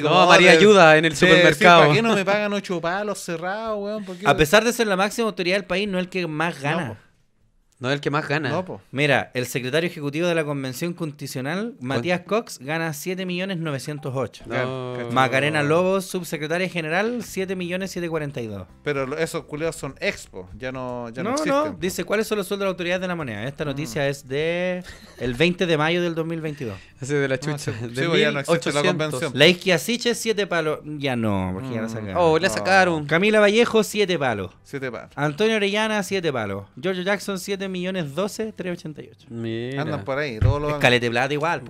Speaker 1: No, María ayuda en el supermercado. ¿Por qué no me
Speaker 3: pagan ocho palos cerrados, weón? A pesar
Speaker 1: de ser la máxima autoridad del país, no es el que más gana. No es el que más gana. No, Mira, el secretario ejecutivo de la Convención Constitucional, Matías Cox, gana 7.908. Macarena Lobos, subsecretaria general, 7.742. Pero esos culeros son expo, ya no, ya no, no existen. No, dice, ¿cuáles son los sueldos de la autoridad de la moneda? Esta mm. noticia es de el 20 de mayo del 2022. Ese de la ah, chucha. de sí, 1, pues ya la convención. La Isquiasiche, 7 palos. Ya no, porque ya la mm. sacaron. Oh, la sacaron. Camila Vallejo, 7 palos. 7 palos. Antonio Orellana, 7 palos. George Jackson, 7 millones 12, 388. Andan por ahí, todos los. Calete plata igual,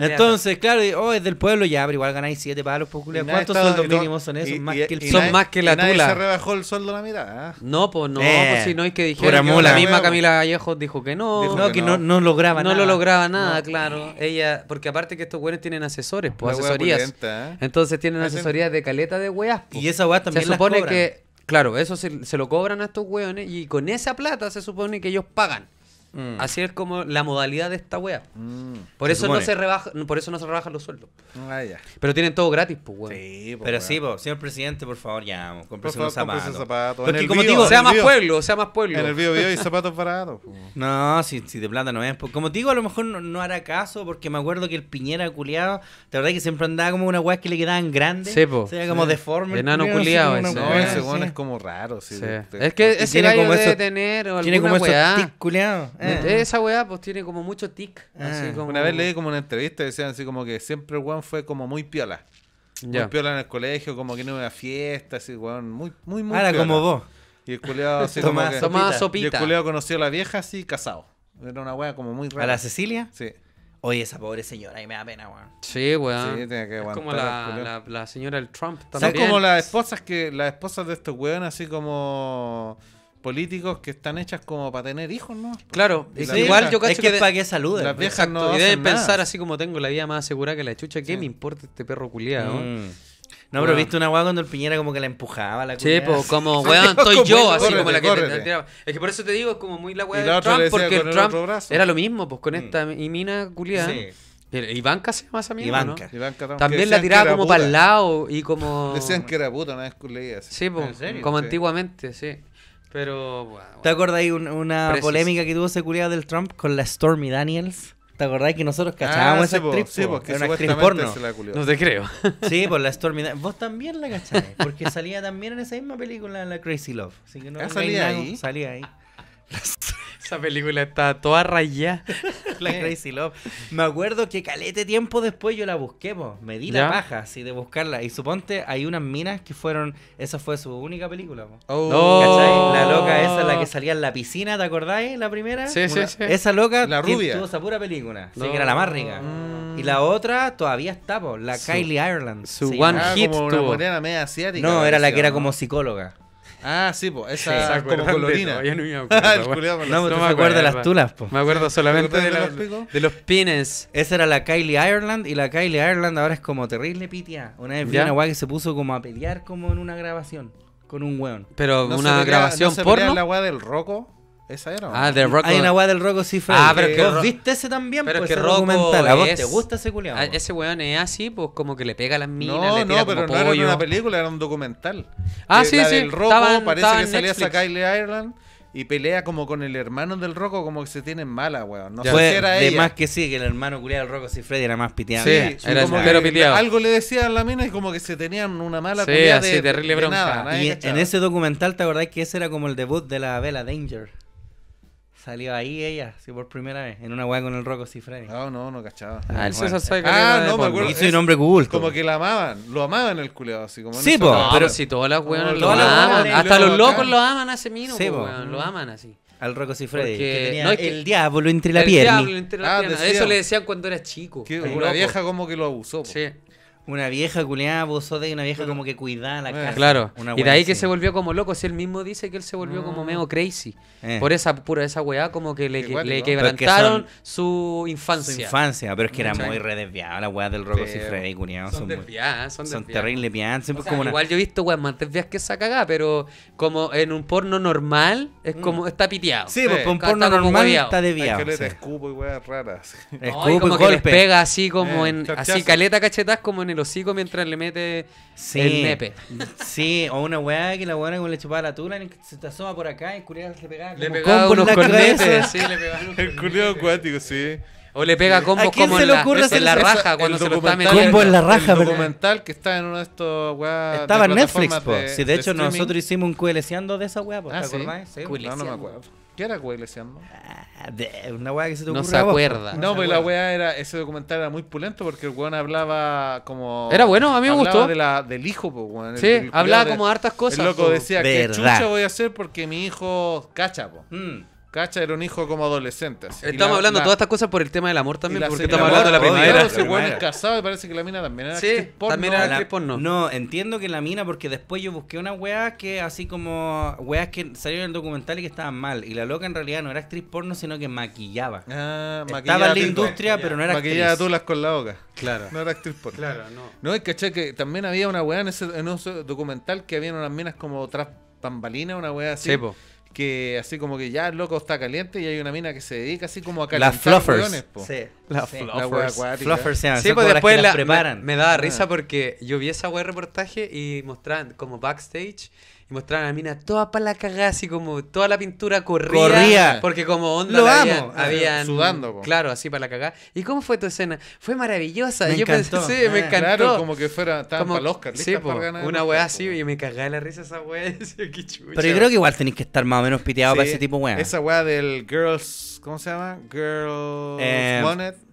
Speaker 1: Entonces, claro, oh, es del pueblo ya, pero igual ganáis 7 palos, po, ¿Cuántos sueldos mínimos son esos? más que el Son más que la y nadie se
Speaker 3: rebajó el sueldo a la mitad. ¿ah? No, pues no, eh.
Speaker 2: no, es que dijeron. La misma Camila Vallejo dijo que no. No, que no, no. lograba no nada. lo lograba nada, claro. Ella, porque aparte que estos güeyes tienen asesores, pues asesorías. ¿eh? Entonces tienen asesorías de caleta de weas. Y esa weá también Se supone que Claro, eso se, lo cobran a estos hueones y con esa plata se supone que ellos pagan. Mm. Así es como la modalidad de esta
Speaker 1: wea. Mm. Por, eso no se rebaja, por eso no se rebajan los sueldos. Ah,
Speaker 2: Pero tienen todo gratis, pues, weón. Pues,
Speaker 1: Pero sí, pues, señor presidente, por favor, ya, vamos, cómprese unos zapatos. Zapato. Porque como digo, sea más pueblo, sea más pueblo. En el video, video y zapatos
Speaker 3: parados pues.
Speaker 1: No, si, si de plata no es. Como digo, a lo mejor no, hará caso, porque me acuerdo que el Piñera culiado, la verdad que siempre andaba como una weá que le quedaban grandes. Sí, como deforme. De culiado, No, ese weón es como raro, Es que ese como debe tener Tiene como esos eh.
Speaker 2: Esa weá, pues tiene como mucho tic. Eh. Así como... Una vez leí
Speaker 3: como una entrevista decían así como que siempre el weón fue como muy piola. Muy piola en el colegio, como que no iba a fiestas, así, weón. Muy, muy, muy. Ahora como vos. Y el culeado así como sopita. Y el culeado conoció a la vieja así casado. Era una weá como muy rara. ¿A la Cecilia? Sí.
Speaker 1: Oye, esa pobre señora, ahí me da pena, weón. Sí, weón. Sí, tiene que es como la, señora del Trump también. Son como
Speaker 3: las esposas que las esposas de estos weón, así como políticos que están hechas como para tener hijos, ¿no? Claro, igual yo cacho es que, es para que saluden. Las viejas y deben pensar
Speaker 2: así como tengo la vida más asegurada que la chucha, ¿qué me importa este perro culiado? Mm.
Speaker 1: No, pero viste una weá cuando el Piñera como que la empujaba la Sí, pues como weón, estoy yo, así como la que te, tiraba. Es que por eso te digo, es como muy la weá de Trump, porque Trump era lo mismo, pues con mm. esta
Speaker 2: y mina culiada. Sí. Ivanka se llama esa mierda, Ivanka. También la tiraba como para el lado y como... Decían que era puta una vez que leía Sí, pues, como antiguamente, sí. Pero, wow. ¿Te acordáis de una polémica
Speaker 1: que tuvo ese culiado del Trump con la Stormy Daniels? ¿Te acordáis que nosotros ah, cachábamos esa actriz? porque una porno. se la no te creo. Sí, por pues la Stormy Daniels, Vos también la cacháis, porque salía también en esa misma película, la Crazy Love. Así que no ah, ahí. Salía ahí. Esa película está toda rayada. la Crazy Love. Me acuerdo que calete tiempo después yo la busqué, po. me di la paja así de buscarla. Y suponte, hay unas minas que fueron. Esa fue su única película. Oh. La loca esa, la que salía en la piscina, ¿te acordáis? La primera. Sí, sí, sí. Esa loca la rubia. tuvo esa pura película. que era la más rica. Y la otra todavía está, la Kylie Ireland. Su One Hit. Ah, no, era la que era como psicóloga. Ah, sí, po, esa
Speaker 2: como colorina. no me acuerdo. Ah, de las tulas, po. Me acuerdo solamente de, los
Speaker 1: pines. Esa era la Kylie Ireland y la Kylie Ireland ahora es como terrible pitia. Una vez vi una que se puso como a pelear como en una grabación con un weón. Pero una grabación por. porno. la guay del roco? Esa era. Ah, de Rocco. Hay una del Rocco Ah, pero que, vos viste ese
Speaker 2: también, pero es pues que Rocco te gusta ese culiado? Ah, ese weón es así, pues como que le pega las minas, no, le tira No, pero no era una película,
Speaker 3: era un documental.
Speaker 2: Ah, sí, sí. estaba parece que salía a Kylie
Speaker 3: Ireland y pelea como con el hermano del Rocco, como que se tienen mala, weón. No sé si era de más
Speaker 1: que sí, que el hermano culiado del Rocco Freddy era más piteado. Sí, era más piteado.
Speaker 3: Algo le decían a la mina y como que se tenían una mala sí, así, terrible bronca. y en ese
Speaker 1: documental, ¿te acordás que ese era como el debut de la Vela Danger? Salió ahí ella, por primera vez, en una weá con el Rocco Freddy. No, no, no cachaba. Ah, el César Ah, no, me acuerdo. Hizo un hombre cool. Como pues. que la amaban, lo
Speaker 3: amaban el culeado, así como. Sí, po. Pues, pero ah, si todas las hueonas lo aman. Hasta los locos lo aman a ese mino, pues, lo aman así. Al Rocco Cifredi. Que tenía el diablo entre la el pierna. Diablo entre la ah, pierna. Eso le decían cuando era chico. la vieja como que lo abusó. Sí.
Speaker 1: Una vieja culiada abusó una vieja como que cuidaba la casa. Claro. Y de ahí que se volvió como loco. Si él mismo dice que él se volvió
Speaker 2: como ah. medio crazy. Eh. Por esa pura esa weá, como que le, quebrantaron su infancia. Su infancia, pero es que era muy
Speaker 1: redesviada la weá del Rocco y Freddy, Son, son son, terribles
Speaker 2: igual yo he visto weá, más desviadas que esa cagada, pero como en un porno normal, es mm. como está piteado. Sí, pues porque un porno normal está desviado. Es que
Speaker 3: y weá raras.
Speaker 1: Escupo y, como golpe. Que les pega así como eh, en. Así caleta cachetas como en el el hocico mientras le mete el nepe. Sí, o una weá que la weá como le chupaba la tula y se te asoma por acá y culiado le pegaba. Le pegaba unos cornetes, sí, le pegaron El culiado acuático, sí. O le pega combos como en, la, raja cuando se lo está metiendo. Combo en la raja, el documental que estaba en uno de estos
Speaker 2: weá, Estaba en Netflix, po. De, sí, de, hecho nosotros
Speaker 1: hicimos un QLCando de esa weá, ¿te acordáis? Ah, sí, sí no, no me acuerdo.
Speaker 4: ¿Qué
Speaker 3: era Cuegle se ah, una weá que se te No se pues. acuerda. No, pero pues la weá era. Ese documental era muy pulento porque el weón hablaba como. Era bueno, a mí me gustó. De la, del hijo, pues, weón. Sí, hablaba como de, hartas cosas. El loco pues. decía: que chucha voy a hacer porque mi hijo cacha, pues. Mm. Cacha era un hijo como adolescente. Estamos hablando de todas estas cosas
Speaker 2: por el tema
Speaker 1: del amor también, porque estamos hablando de la primavera. Oh, ese casado y parece que la mina también era actriz porno. También era actriz porno. No, entiendo que la mina, porque después yo busqué una weá que así como weas que salieron en el documental y que estaban mal. Y la loca en realidad no era actriz porno, sino que maquillaba. Ah, maquillaba. Estaba en la industria, pero no era actriz. Maquillaba tulas con la boca. Claro. No era actriz porno. Claro, no. No, es caché que también
Speaker 3: había una weá en ese, documental que habían unas minas como tras bambalinas, una weá así que así como que ya el loco está caliente y hay una mina que se dedica así como a calentar las fluffers
Speaker 1: Sí, las fluffers sí, pues después me, daba risa ah.
Speaker 2: porque yo vi esa web reportaje y mostraban como backstage y mostraban a mina toda para la cagada, así como toda la pintura corría. Corría. Porque como onda. Lo eh, Habían, sudando. Claro, así para la cagada. ¿Y cómo fue tu escena? Fue maravillosa. Me Yo encantó. sí, me eh, encantó. Claro, como que fuera, estaban para el Oscar, Una weá así, y me cagaba la risa esa weá. Pero yo creo que igual tenéis
Speaker 1: que estar más o menos piteado para ese tipo de weá. Esa weá del Girls. ¿Cómo se llama? Girls. Monet. Eh,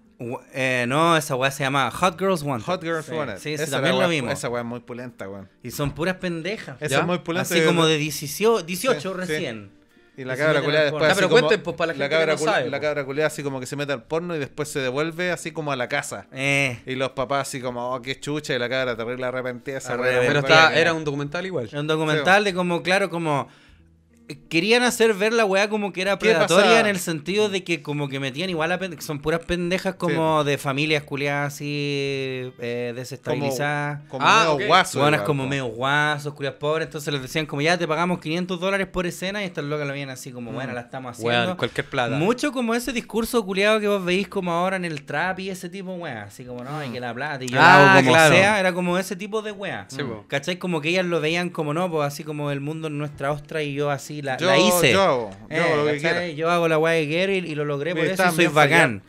Speaker 1: eh, no, esa weá se llama Hot Girls Wanted. Hot Girls Wanted. Sí, esa también vimos. Esa weá es muy pulenta, weón. Y son puras pendejas. Esa es muy pulenta. Así como de 18, recién. Y la cabra culea después. Ah, pero pues, para la, cabra, que La
Speaker 3: pues. así como que se mete al porno y después se devuelve así como a la casa. Eh. Y los papás así como, oh, qué chucha, y la cabra terrible arrepentida.
Speaker 2: pero, pero era un documental igual. Era un documental
Speaker 1: de como, claro, como querían hacer ver la weá como que era predatoria en el sentido mm. de que como que metían igual a son puras pendejas como de familias culiadas así eh, desestabilizadas. Como, ah, medio guasos. Buenas como medio guasos, culiadas pobres, entonces les decían como ya te pagamos 500 dólares por escena y estas locas lo veían así como bueno, mm. la estamos haciendo. cualquier plata. Mucho como ese discurso culiado que vos veís como ahora en el trap y ese tipo weá, así como no, hay mm. que la plata y yo ah, como sea, era como ese tipo de weá. Sí, Como que ellas lo veían como no, pues así como el mundo en nuestra ostra y yo así la, yo, hice. Yo hago, la guay de quiero y, lo logré por eso soy bacán.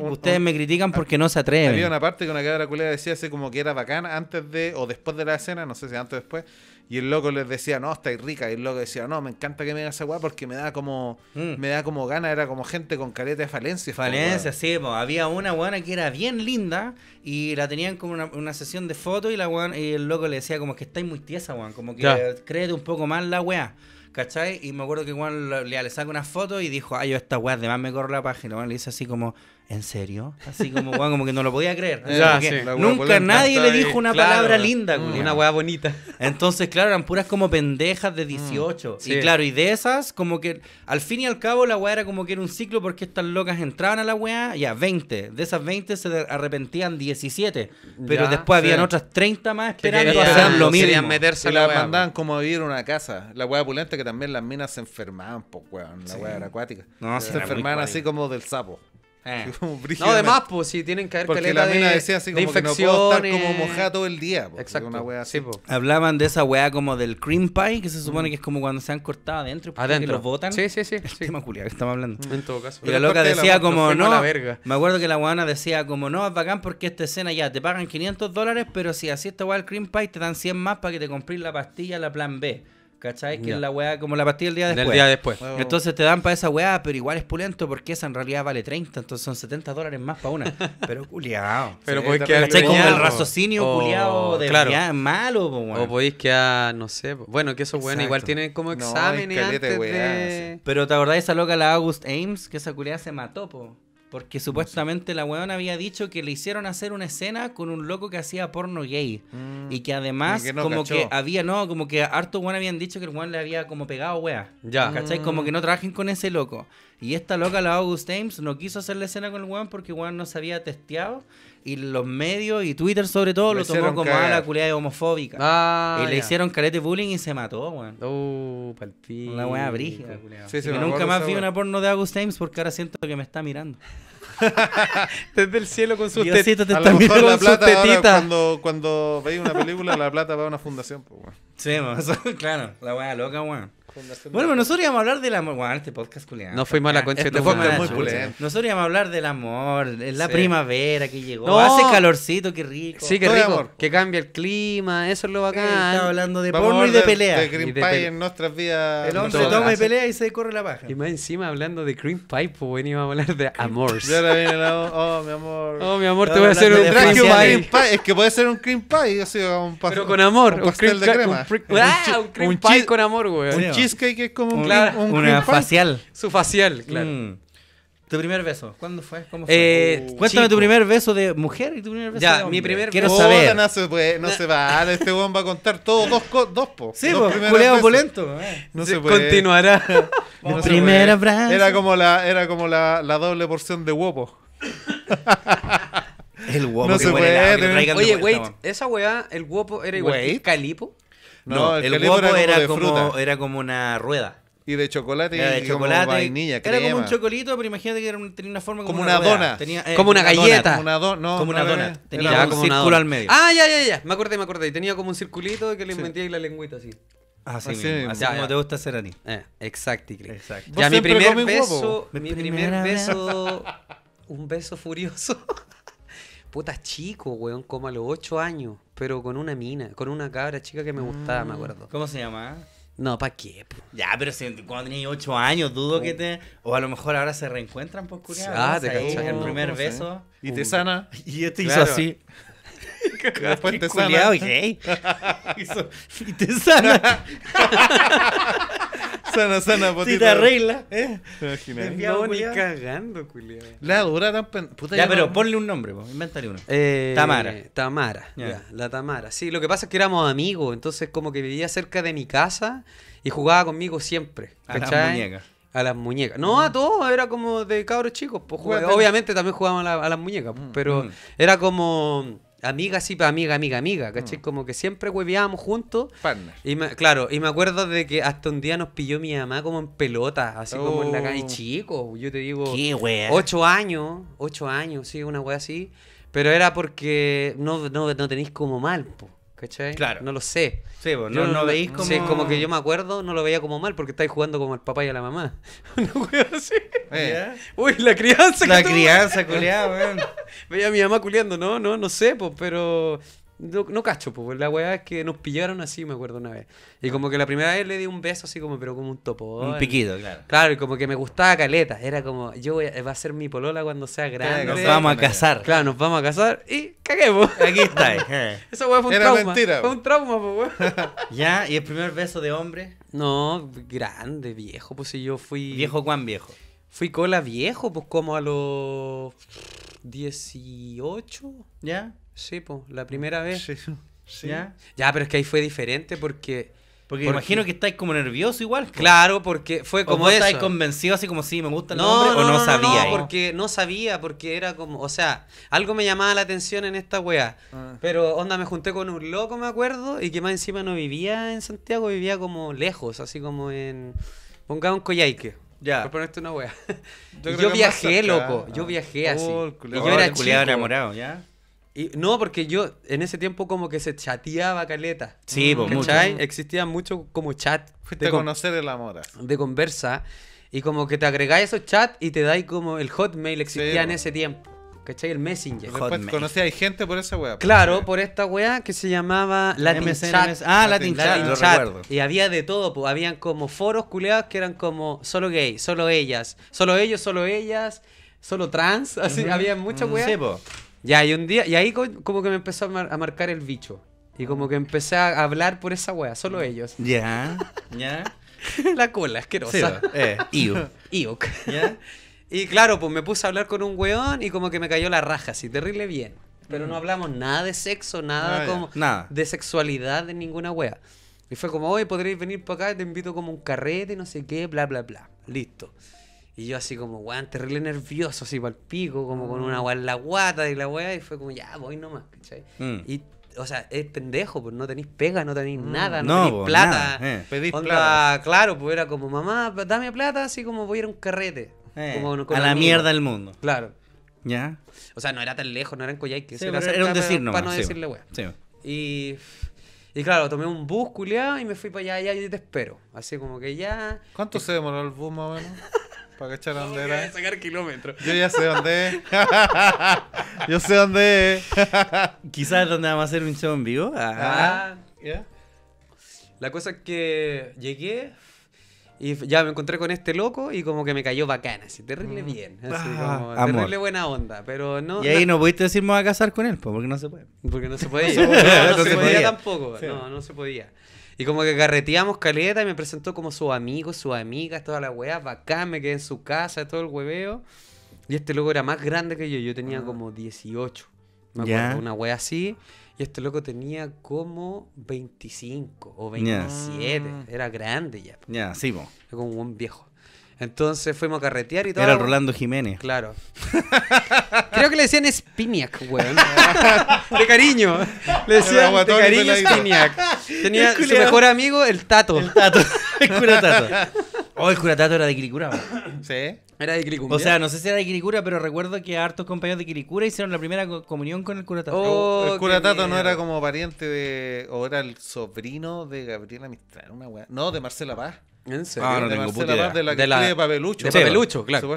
Speaker 1: Ustedes me critican porque no se atreven. Había una
Speaker 3: parte que una la culera decía así como que era bacán antes de o después de la escena, no sé si antes o después. Y el loco les decía, no, estáis rica. Y el loco decía, no, me encanta que
Speaker 1: me hagas esa weá porque me da como mm. me da como gana. Era como gente con careta de falencia. Falencia, sí. Había una weá que era bien linda y la tenían como una, sesión de fotos y, la y el loco le decía como que estáis muy tiesa, weón. Como que créete un poco más la weá. ¿Cachai? Y me acuerdo que Juan le, le saca una foto y dijo, ay, yo esta weá, además me corro la página. Juan le dice así como, ¿en serio? Así como, bueno, como que no lo podía creer. nunca nadie le dijo una palabra linda. Mm. una weá bonita. Entonces, claro, eran puras como pendejas de 18. Mm. Y claro, y de esas, como que al fin y al cabo la weá era como que era un ciclo porque estas locas entraban a la y a 20. De esas 20 se arrepentían 17. Pero después habían otras 30 más esperando que hacer lo mismo. meterse y la mandaban
Speaker 3: como a vivir una casa. La weá pulenta que también las minas se enfermaban, pues, weón. La weá era acuática. No, se, se enfermaban así como del sapo. Eh.
Speaker 1: no, además, pues si tienen que haber Porque la mina de, decía así como no estar como mojada todo el día. Pues, Exacto. Hablaban de esa weá como del cream pie, que se supone mm. que es como cuando se han cortado adentro, adentro. los botan. Sí, sí, sí. sí. tema culiado que estamos hablando. Mm. En todo caso. Y la loca decía como, no, la me acuerdo que la guana decía como, no, es bacán porque esta escena ya te pagan 500 dólares, pero si así esta wea el cream pie te dan 100 más para que te compres la pastilla, la plan B. ¿Cachai? Que la weá como la pastilla el día después. Del día después. Entonces te dan para esa weá, pero igual es pulento porque esa en realidad vale 30, entonces son 70 dólares más para una. pero culiado Pero podéis quedar ¿Cachai? Como el raciocinio culiado de claro. malo, O podéis quedar, no sé. Bueno, que eso bueno, igual tienen como exámenes Pero te acordás de esa loca, la August Ames, que esa culiada se mató, po. Porque supuestamente la weón había dicho que le hicieron hacer una escena con un loco que hacía porno gay. Mm, y que además, como que había, no, como que harto weón habían dicho que el weón le había como pegado wea. Ya. ¿Cachai? Como que no trabajen con ese loco. Y esta loca, la August Ames, no quiso hacer la escena con el Juan porque Juan no se había testeado. Y los medios y Twitter sobre todo lo, tomó como mala a la culiada homofóbica. Ah, y le hicieron carete bullying y se mató, weón. Uh, Una weá brígida, sí, nunca más vi una porno de August Ames porque ahora siento que me está mirando. Desde el cielo con sus tetitas. Te a lo mejor la plata cuando, cuando veis una película, la plata va a una fundación. Pues, Sí, claro, la weá loca, Juan. Bueno, nosotros íbamos a hablar del amor. Bueno, este podcast culiado. No fuimos a la este concha de este podcast muy Nosotros íbamos a hablar del amor, es la primavera que llegó. No. Hace calorcito, qué rico. Sí, qué rico. Que cambia el
Speaker 2: clima, eso es lo bacán. estaba hablando de porno y de, pelea. De Green de Pie en nuestras vidas. El hombre toma y pelea y se corre la paja. Y más encima hablando de Green Pie, pues bueno, íbamos a hablar de amor. viene
Speaker 3: oh, mi amor. Oh, mi amor, te voy a hacer un Green Pie. Es que puede ser un Green Pie, Pero con amor, un pastel de crema. Un cream ah, pie con amor, güey cheesecake es como un,
Speaker 1: una facial. Su facial, claro. Mm. ¿Tu primer beso? ¿Cuándo fue? ¿Cómo fue? Eh, oh, cuéntame tu primer beso de mujer y tu primer beso ya, de hombre. mi primer Quiero beso. saber. No se,
Speaker 3: va. Este weón va a contar todo dos, dos po. Sí, dos culeado polento. Eh. No se,
Speaker 2: puede. Continuará. primer abrazo. Era
Speaker 3: como, la, era como la, la doble porción de huopo.
Speaker 2: el huopo. no se puede. Oye, wait. Esa weá, el huopo era igual que calipo. No, el, el era, como, era,
Speaker 1: como, una rueda. Y de chocolate y de y chocolate, como Era como un chocolito, pero imagínate que era tenía una forma como, eh, una, una dona. como una galleta. Como una, do, como una dona. Tenía como un círculo al medio. Ah, ya, ya, ya. Me acordé, me acordé.
Speaker 2: tenía como un circulito que le metía ahí la lengüita así. Así, así, mismo. así como te
Speaker 1: gusta hacer a ti. Eh,
Speaker 2: exacto. Ya mi primer beso, mi primer beso, un beso furioso putas chico, weón, como a los 8 años, pero con una
Speaker 1: mina, con una cabra chica que me gustaba, me mm, acuerdo. ¿Cómo se llamaba?
Speaker 2: No, ¿pa' qué?
Speaker 1: Ya, pero si, cuando tenías 8 años, dudo que oh. te. O a lo mejor ahora se reencuentran, por pues, curiosidad. Ah, te El primer beso. Y te sana. Y esto hizo así después te sana. Y, te sana. sana, sana, potito. Si te arregla. ¿Eh? No, ni cagando, culiado. La dura
Speaker 2: tan pena. ya, pero ponle un nombre,
Speaker 1: inventale uno. Eh, Tamara. Tamara,
Speaker 2: la Tamara. Sí, lo que pasa es que éramos amigos, entonces como que vivía cerca de mi casa y jugaba conmigo siempre. A las muñecas. A las muñecas. No, a mm. todos, era como de cabros chicos. Pues, Obviamente también jugábamos a, las muñecas, mm, pero mm. era como amiga, sí, amiga, amiga, amiga, ¿cachai? Mm. Como que siempre hueveábamos juntos. Partner. Y claro, y me acuerdo de que hasta un día nos pilló mi mamá como en pelota, así como en la oh. calle chico, yo te digo, ¿Qué ocho años, ocho años, sí, una wea así, pero era porque no, no, no tenéis como mal, po. ¿Cachai? Claro. No lo sé. Sí, vos, pues, no, lo veís veis como. Sí, como que yo me acuerdo, no lo veía como mal porque estáis jugando como el papá y a la mamá. No puedo así. Eh. Uy, la crianza. La crianza, culeada, weón. Veía a mi mamá culeando, no, no, no sé, pues, pero no, no, cacho, pues la weá es que nos pillaron así, me acuerdo una vez. Y como que la primera vez le di un beso así como, pero como un topo. Un piquito, claro. Claro, y como que me gustaba caleta. Era como, yo voy a, va a ser mi polola cuando sea grande. Nos vamos a casar. Claro, nos vamos a casar y caguemos. Aquí está. Eh. Esa weá fue un era Mentira, fue un trauma, pues ya, y el primer beso de hombre. No, grande, viejo, pues si yo fui. ¿Viejo cuán viejo? Fui cola viejo, pues como a los 18. ¿Ya? Sí, pues, la mm. primera vez. Sí. ¿Ya? pero es que ahí fue diferente porque... Porque, imagino que estáis como nervioso igual. Claro, porque fue como estáis
Speaker 1: convencido así como sí, me gusta el no, nombre no, o no, sabía. No,
Speaker 2: porque no sabía, porque era como, o sea, algo me llamaba la atención en esta wea. Ah. Pero onda, me junté con un loco, me acuerdo, y que más encima no vivía en Santiago, vivía como lejos, así como en un Coyhaique. Ya. Por ponerte una wea. Yo, viajé, loco. Yo ah. viajé oh, así. yo era chico. enamorado, ¿ya? no, porque yo en ese tiempo como que se chateaba caleta. Sí, mm. pues, Existía mucho como chat. de conocer el amor. De conversa. Y como que te agregáis esos chats y te dais como el hotmail existía en pues. ese tiempo. ¿Cachai? El Messenger. Después conocí a gente por esa weá. Pues. Claro, por esta weá que se llamaba
Speaker 1: Latin Chat. Ah, Latin, Chat.
Speaker 2: y había de todo, Habían como foros culeados que eran como solo gay, solo ellas, solo ellos, solo ellas, solo trans. Así, había muchas mm, weas. Ya, y un día, y ahí como que me empezó a, marcar el bicho. Y como que empecé a hablar por esa wea, solo ellos. Ya,
Speaker 1: ya. La cola asquerosa. Sí,
Speaker 2: eh, Y claro, pues me puse a hablar con un weón y como que me cayó la raja, así, terrible bien. Pero no mm. hablamos nada de sexo, nada ah, como nada. de sexualidad de ninguna wea. Y fue como, hoy podréis venir para acá, te invito como un carrete, no sé qué, bla, bla, bla. Listo. Y yo así como, weón, terrible nervioso, así para el pico, como con una gualaguata mm. la guata y la weá, y fue como, ya, voy nomás, ¿cachai? Mm. Y, o sea, es pendejo, pues no tenéis pega, no tenéis mm. nada, no, plata. Eh, pedís plata. Claro, pues era como, mamá, dame plata, así como voy a ir a un carrete. Eh, a la mierda del mundo. Claro. Ya. O sea, no era tan lejos, no era en Coyhaique. Sí, era, era un decir nomás. Para no decirle weá. Sí. Y... Y claro, tomé un bus culiado y me fui para allá, allá y te espero. Así como que ya. ¿Cuánto se demoró el bus más o menos? Para cachar no, sacar kilómetros. Yo ya sé dónde es.
Speaker 1: Yo sé dónde es. Quizás donde vamos a hacer un show en vivo. Ah.
Speaker 2: Ah, La cosa es que llegué y ya me encontré con este loco y como que me cayó bacana, así terrible mm. bien, así ah, como terrible buena onda, pero no... Y ahí no,
Speaker 1: pudiste decirme a casar con él, porque no se puede. Porque no se podía, no, se podía,
Speaker 2: tampoco, no, no se podía. Y como que carreteamos caleta y me presentó como su amigo, su amiga toda la weá, bacán, me quedé en su casa, todo el hueveo. Y este loco era más grande que yo, yo tenía ah. como 18. Me acuerdo, una wea así. Y este loco tenía como 25 o 27. Era grande ya. Ya, sí, Era como un viejo. Entonces fuimos a carretear y todo. Era Rolando Jiménez. Claro. Creo que le decían Spiniac, weón. De cariño. Le decían de cariño Spiniak. Tenía su mejor amigo, el Tato. El Tato.
Speaker 1: cura Tato. Oh, el cura Tato era de weón. Sí. Era de Quiricura. O sea, no sé si era de Quiricura, pero recuerdo que hartos compañeros de Quiricura hicieron la primera comunión con el cura Tato. Oh, oh, el cura Tato no era como pariente de.
Speaker 3: o era el sobrino de Gabriela Mistral, una No, de Marcela Paz. Ah, no tengo puta idea. de la de Papelucho. De Papelucho, claro.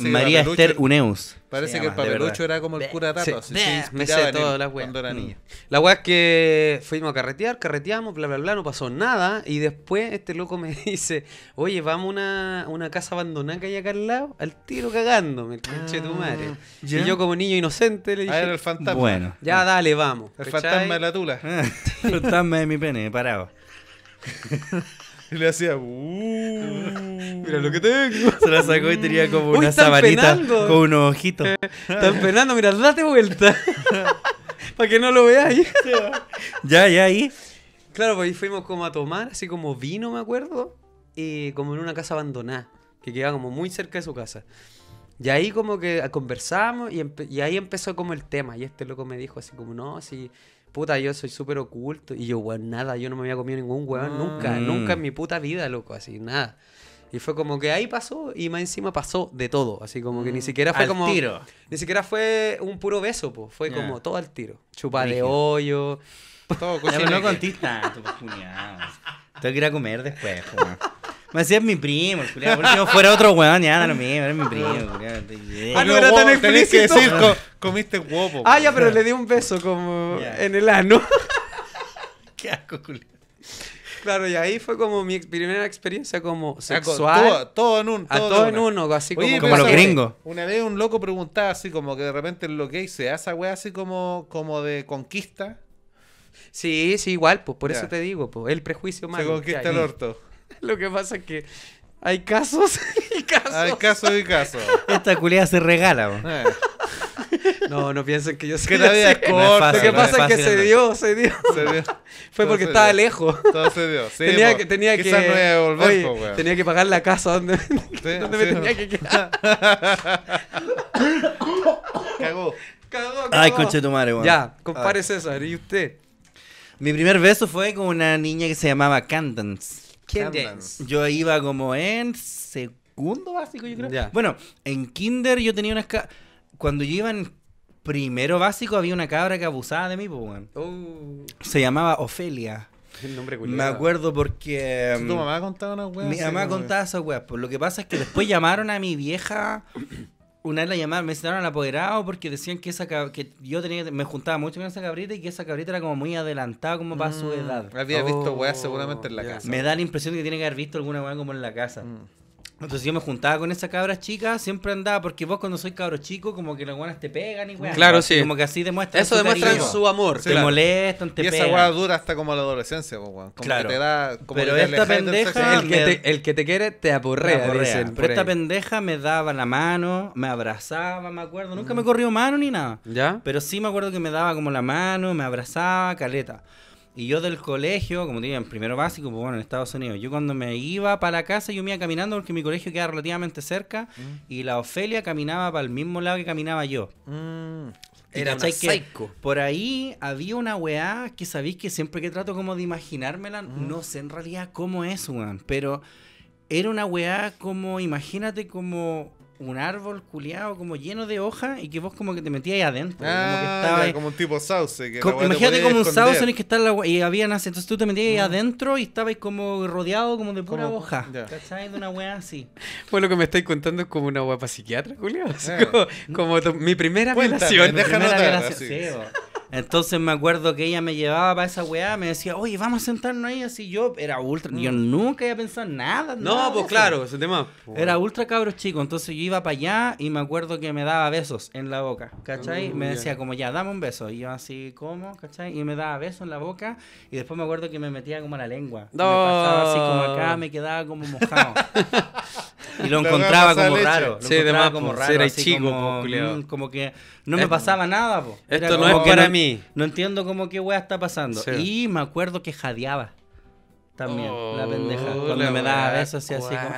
Speaker 3: María Esther Uneus. Parece que el
Speaker 2: Papelucho era como el cura Tato. Sí, me sé todas las cuando era mm. niña. La weá es que fuimos a carretear, carreteamos, bla, bla, bla, no pasó nada. Y después este loco me dice, oye, vamos a una, una casa abandonada que hay acá al lado, al tiro cagando, me de ah, tu madre. Y yo como niño
Speaker 1: inocente le dije... era el fantasma. Bueno. Ya, dale, vamos. El fantasma de la tula. el fantasma de mi pene, parado.
Speaker 3: Y le hacía. Uh,
Speaker 1: mira lo que tengo. Se la sacó y tenía como una sabanita con unos ojitos. Eh, están penando, mira, date vuelta. Para que no lo veas ya, ya
Speaker 2: ahí. Claro, pues ahí fuimos como a tomar, así como vino, me acuerdo. Y como en una casa abandonada, que quedaba como muy cerca de su casa. Y ahí como que conversamos y, ahí empezó como el tema. Y este loco me dijo así como, no, si puta, yo soy súper oculto. Y yo, weón, nada, yo no me había comido ningún weón, ah. nunca, mm. nunca en mi puta vida, loco, así, nada. Y fue como que ahí pasó y más encima pasó de todo. Así como que ni mm. siquiera fue como. tiro. Ni siquiera fue un puro beso, pues Fue como todo al tiro. Chupa de
Speaker 1: hoyo. Todo, Ya, pero no contista. Te quería comer después, me decía mi primo, culiado. Por fuera otro weón, ya, no lo mismo, era mi primo, Ah, ah no era tan feliz que decir, ah. comiste guapo. Ah, ya, pero le di un
Speaker 2: beso como en el ano.
Speaker 1: Qué asco, culiado.
Speaker 2: claro, y ahí fue como mi primera experiencia como ah, sexual. Todo, todo en uno, a todo en uno, así como... los gringos. Una vez un loco preguntaba así como que de
Speaker 3: repente lo que hice, hace esa weá así como, como de conquista. Sí, sí,
Speaker 2: igual, pues por eso te digo, pues el prejuicio malo. se conquista el orto. Lo que pasa es que hay casos y casos. Hay casos y casos. Esta culia
Speaker 1: se regala. Eh. No, no piensen que yo sé. Que la vida es Lo que pasa es que se dio, se
Speaker 3: dio. Se dio.
Speaker 4: Fue porque estaba lejos. Todo se dio. tenía que, tenía que, Tenía que pagar la
Speaker 2: casa donde, donde me tenía que quedar. Cagó. Cagó, cagó. Ay, conche tu madre, weón. Ya, compare César. ¿Y usted?
Speaker 1: Mi primer beso fue con una niña que se llamaba Candance. Yo iba como en segundo básico, yo creo. Bueno, en kinder yo tenía unas... Cuando yo iba en primero básico había una cabra que abusaba de mí, pues, Se llamaba Ofelia. El nombre Me acuerdo porque... ¿Tu em, mamá contaba unas weas? Mi mamá contaba esas weas. Pues lo que pasa es que después llamaron a mi vieja una vez la llamaron, me citaron al apoderado porque decían que esa que yo tenía me juntaba mucho con esa cabrita y que esa cabrita era como muy adelantada como para su mm. edad. Había visto weas oh, seguramente en la casa. Me da la impresión que tiene que haber visto alguna wea como en la casa. Mm. Entonces yo me juntaba con esas cabras chicas, siempre andaba, porque vos cuando sois cabro chico, como que las guanas te pegan y Claro, sí. Como que así demuestran Eso demuestra demuestran su amor. Te molestan, te pegan. Y esa weá dura hasta como la adolescencia, Como te da... Pero esta pendeja... El que, te, quiere te aporrea, por Dicen, Pero esta pendeja me daba la mano, me abrazaba, me acuerdo. Nunca me corrió mano ni nada. ¿Ya? Pero sí me acuerdo que me daba como la mano, me abrazaba, caleta. Y yo del colegio, como te digo, en primero básico, pues bueno, en Estados Unidos, yo cuando me iba para la casa, yo me iba caminando porque mi colegio quedaba relativamente cerca mm. y la Ofelia caminaba para el mismo lado que caminaba yo. Mm.
Speaker 2: Era una
Speaker 1: Por ahí había una weá que sabéis que siempre que trato como de imaginármela, mm. no sé en realidad cómo es, weón, pero era una weá como, imagínate como un árbol culiado como lleno de hojas y que vos como que te metías ahí adentro. como, que ah, estaba, como un tipo sauce. imagínate como un sauce en que está la y había nace, entonces tú te metías ahí mm. adentro y estabas como rodeado como de pura hoja. Yeah. De una weá así. Pues lo que me estáis contando es como una weá para psiquiatra, culiado. Eh. Como, mi primera relación. Mi primera relación, entonces me acuerdo que ella me llevaba para esa weá, me decía, oye, vamos a sentarnos ahí. Así yo era ultra, yo mm. nunca había pensado nada. No, pues claro, ese tema. Pues. Era ultra cabros chico, entonces yo iba para allá y me acuerdo que me daba besos en la boca, ¿cachai? Oh, me decía, como ya, dame un beso. Y yo así, ¿cómo? ¿cachai? Y me daba besos en la boca y después me acuerdo que me metía como a la lengua. No. Me pasaba así como acá, me quedaba como mojado. y lo encontraba como pues, raro. sí, encontraba como raro. Era chico, como, pues, mm, como que no me pasaba nada, po. Esto era no es para mí no entiendo cómo qué weá está pasando. Y me acuerdo que jadeaba también, la oh, pendeja. Cuando me daba eso así así como...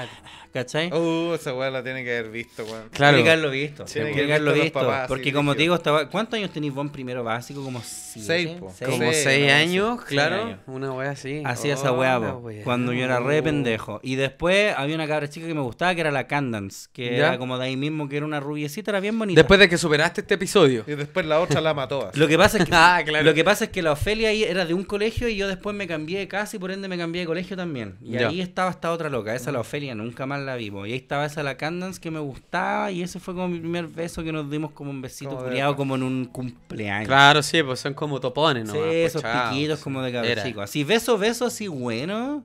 Speaker 1: ¿Cachai? Uh, esa weá la tiene que haber visto, weón. Claro. Tiene que haberlo visto. Tiene, que, haberlo visto. porque como te digo, estaba, ¿cuántos años tenéis vos primero básico? Como Seis, Como seis, años, claro. Una weá así. así esa weá, oh, wea. Cuando yo era re uh. pendejo. Y después había una cabra chica que me gustaba que era la Candance. Que era como de ahí mismo, que era una rubiecita, era bien bonita. Después de que superaste este episodio. Y después la otra la mató. a. Lo que pasa es que. Ah, lo que pasa es que la Ofelia ahí era de un colegio y yo después me cambié de casa y por ende me cambié de colegio también. Y ahí estaba esta otra loca. Esa la Ofelia nunca más la vivo. Y ahí estaba esa la Candance que me gustaba y ese fue como mi primer beso que nos dimos como un besito
Speaker 2: como en un cumpleaños. Claro, sí, pues son como topones, ¿no? Sí, pues, esos piquitos pues, como de cabecito. Así,
Speaker 1: besos besos así bueno.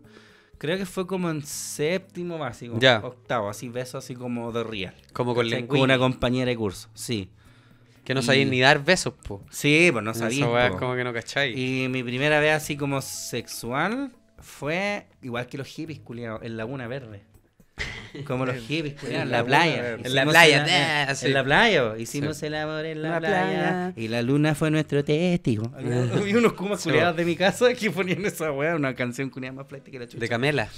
Speaker 1: Creo que fue como en séptimo básico, ya. octavo, así besos así como de real. Como con, con una compañera de curso, sí. Que no sabían ni dar besos, po. Pues. Sí, pues no sabía. Eso, como que no cacháis. Y mi primera vez así como sexual fue igual que los hippies, culiados, en Laguna Verde. Como los hippies, en la playa. En la eh, playa, en la playa. Hicimos el amor en la, playa. Y la luna fue nuestro testigo. Vi unos cumas culiados de mi casa que ponían esa weá, una canción culiada más plástica que la chucha. De Camela.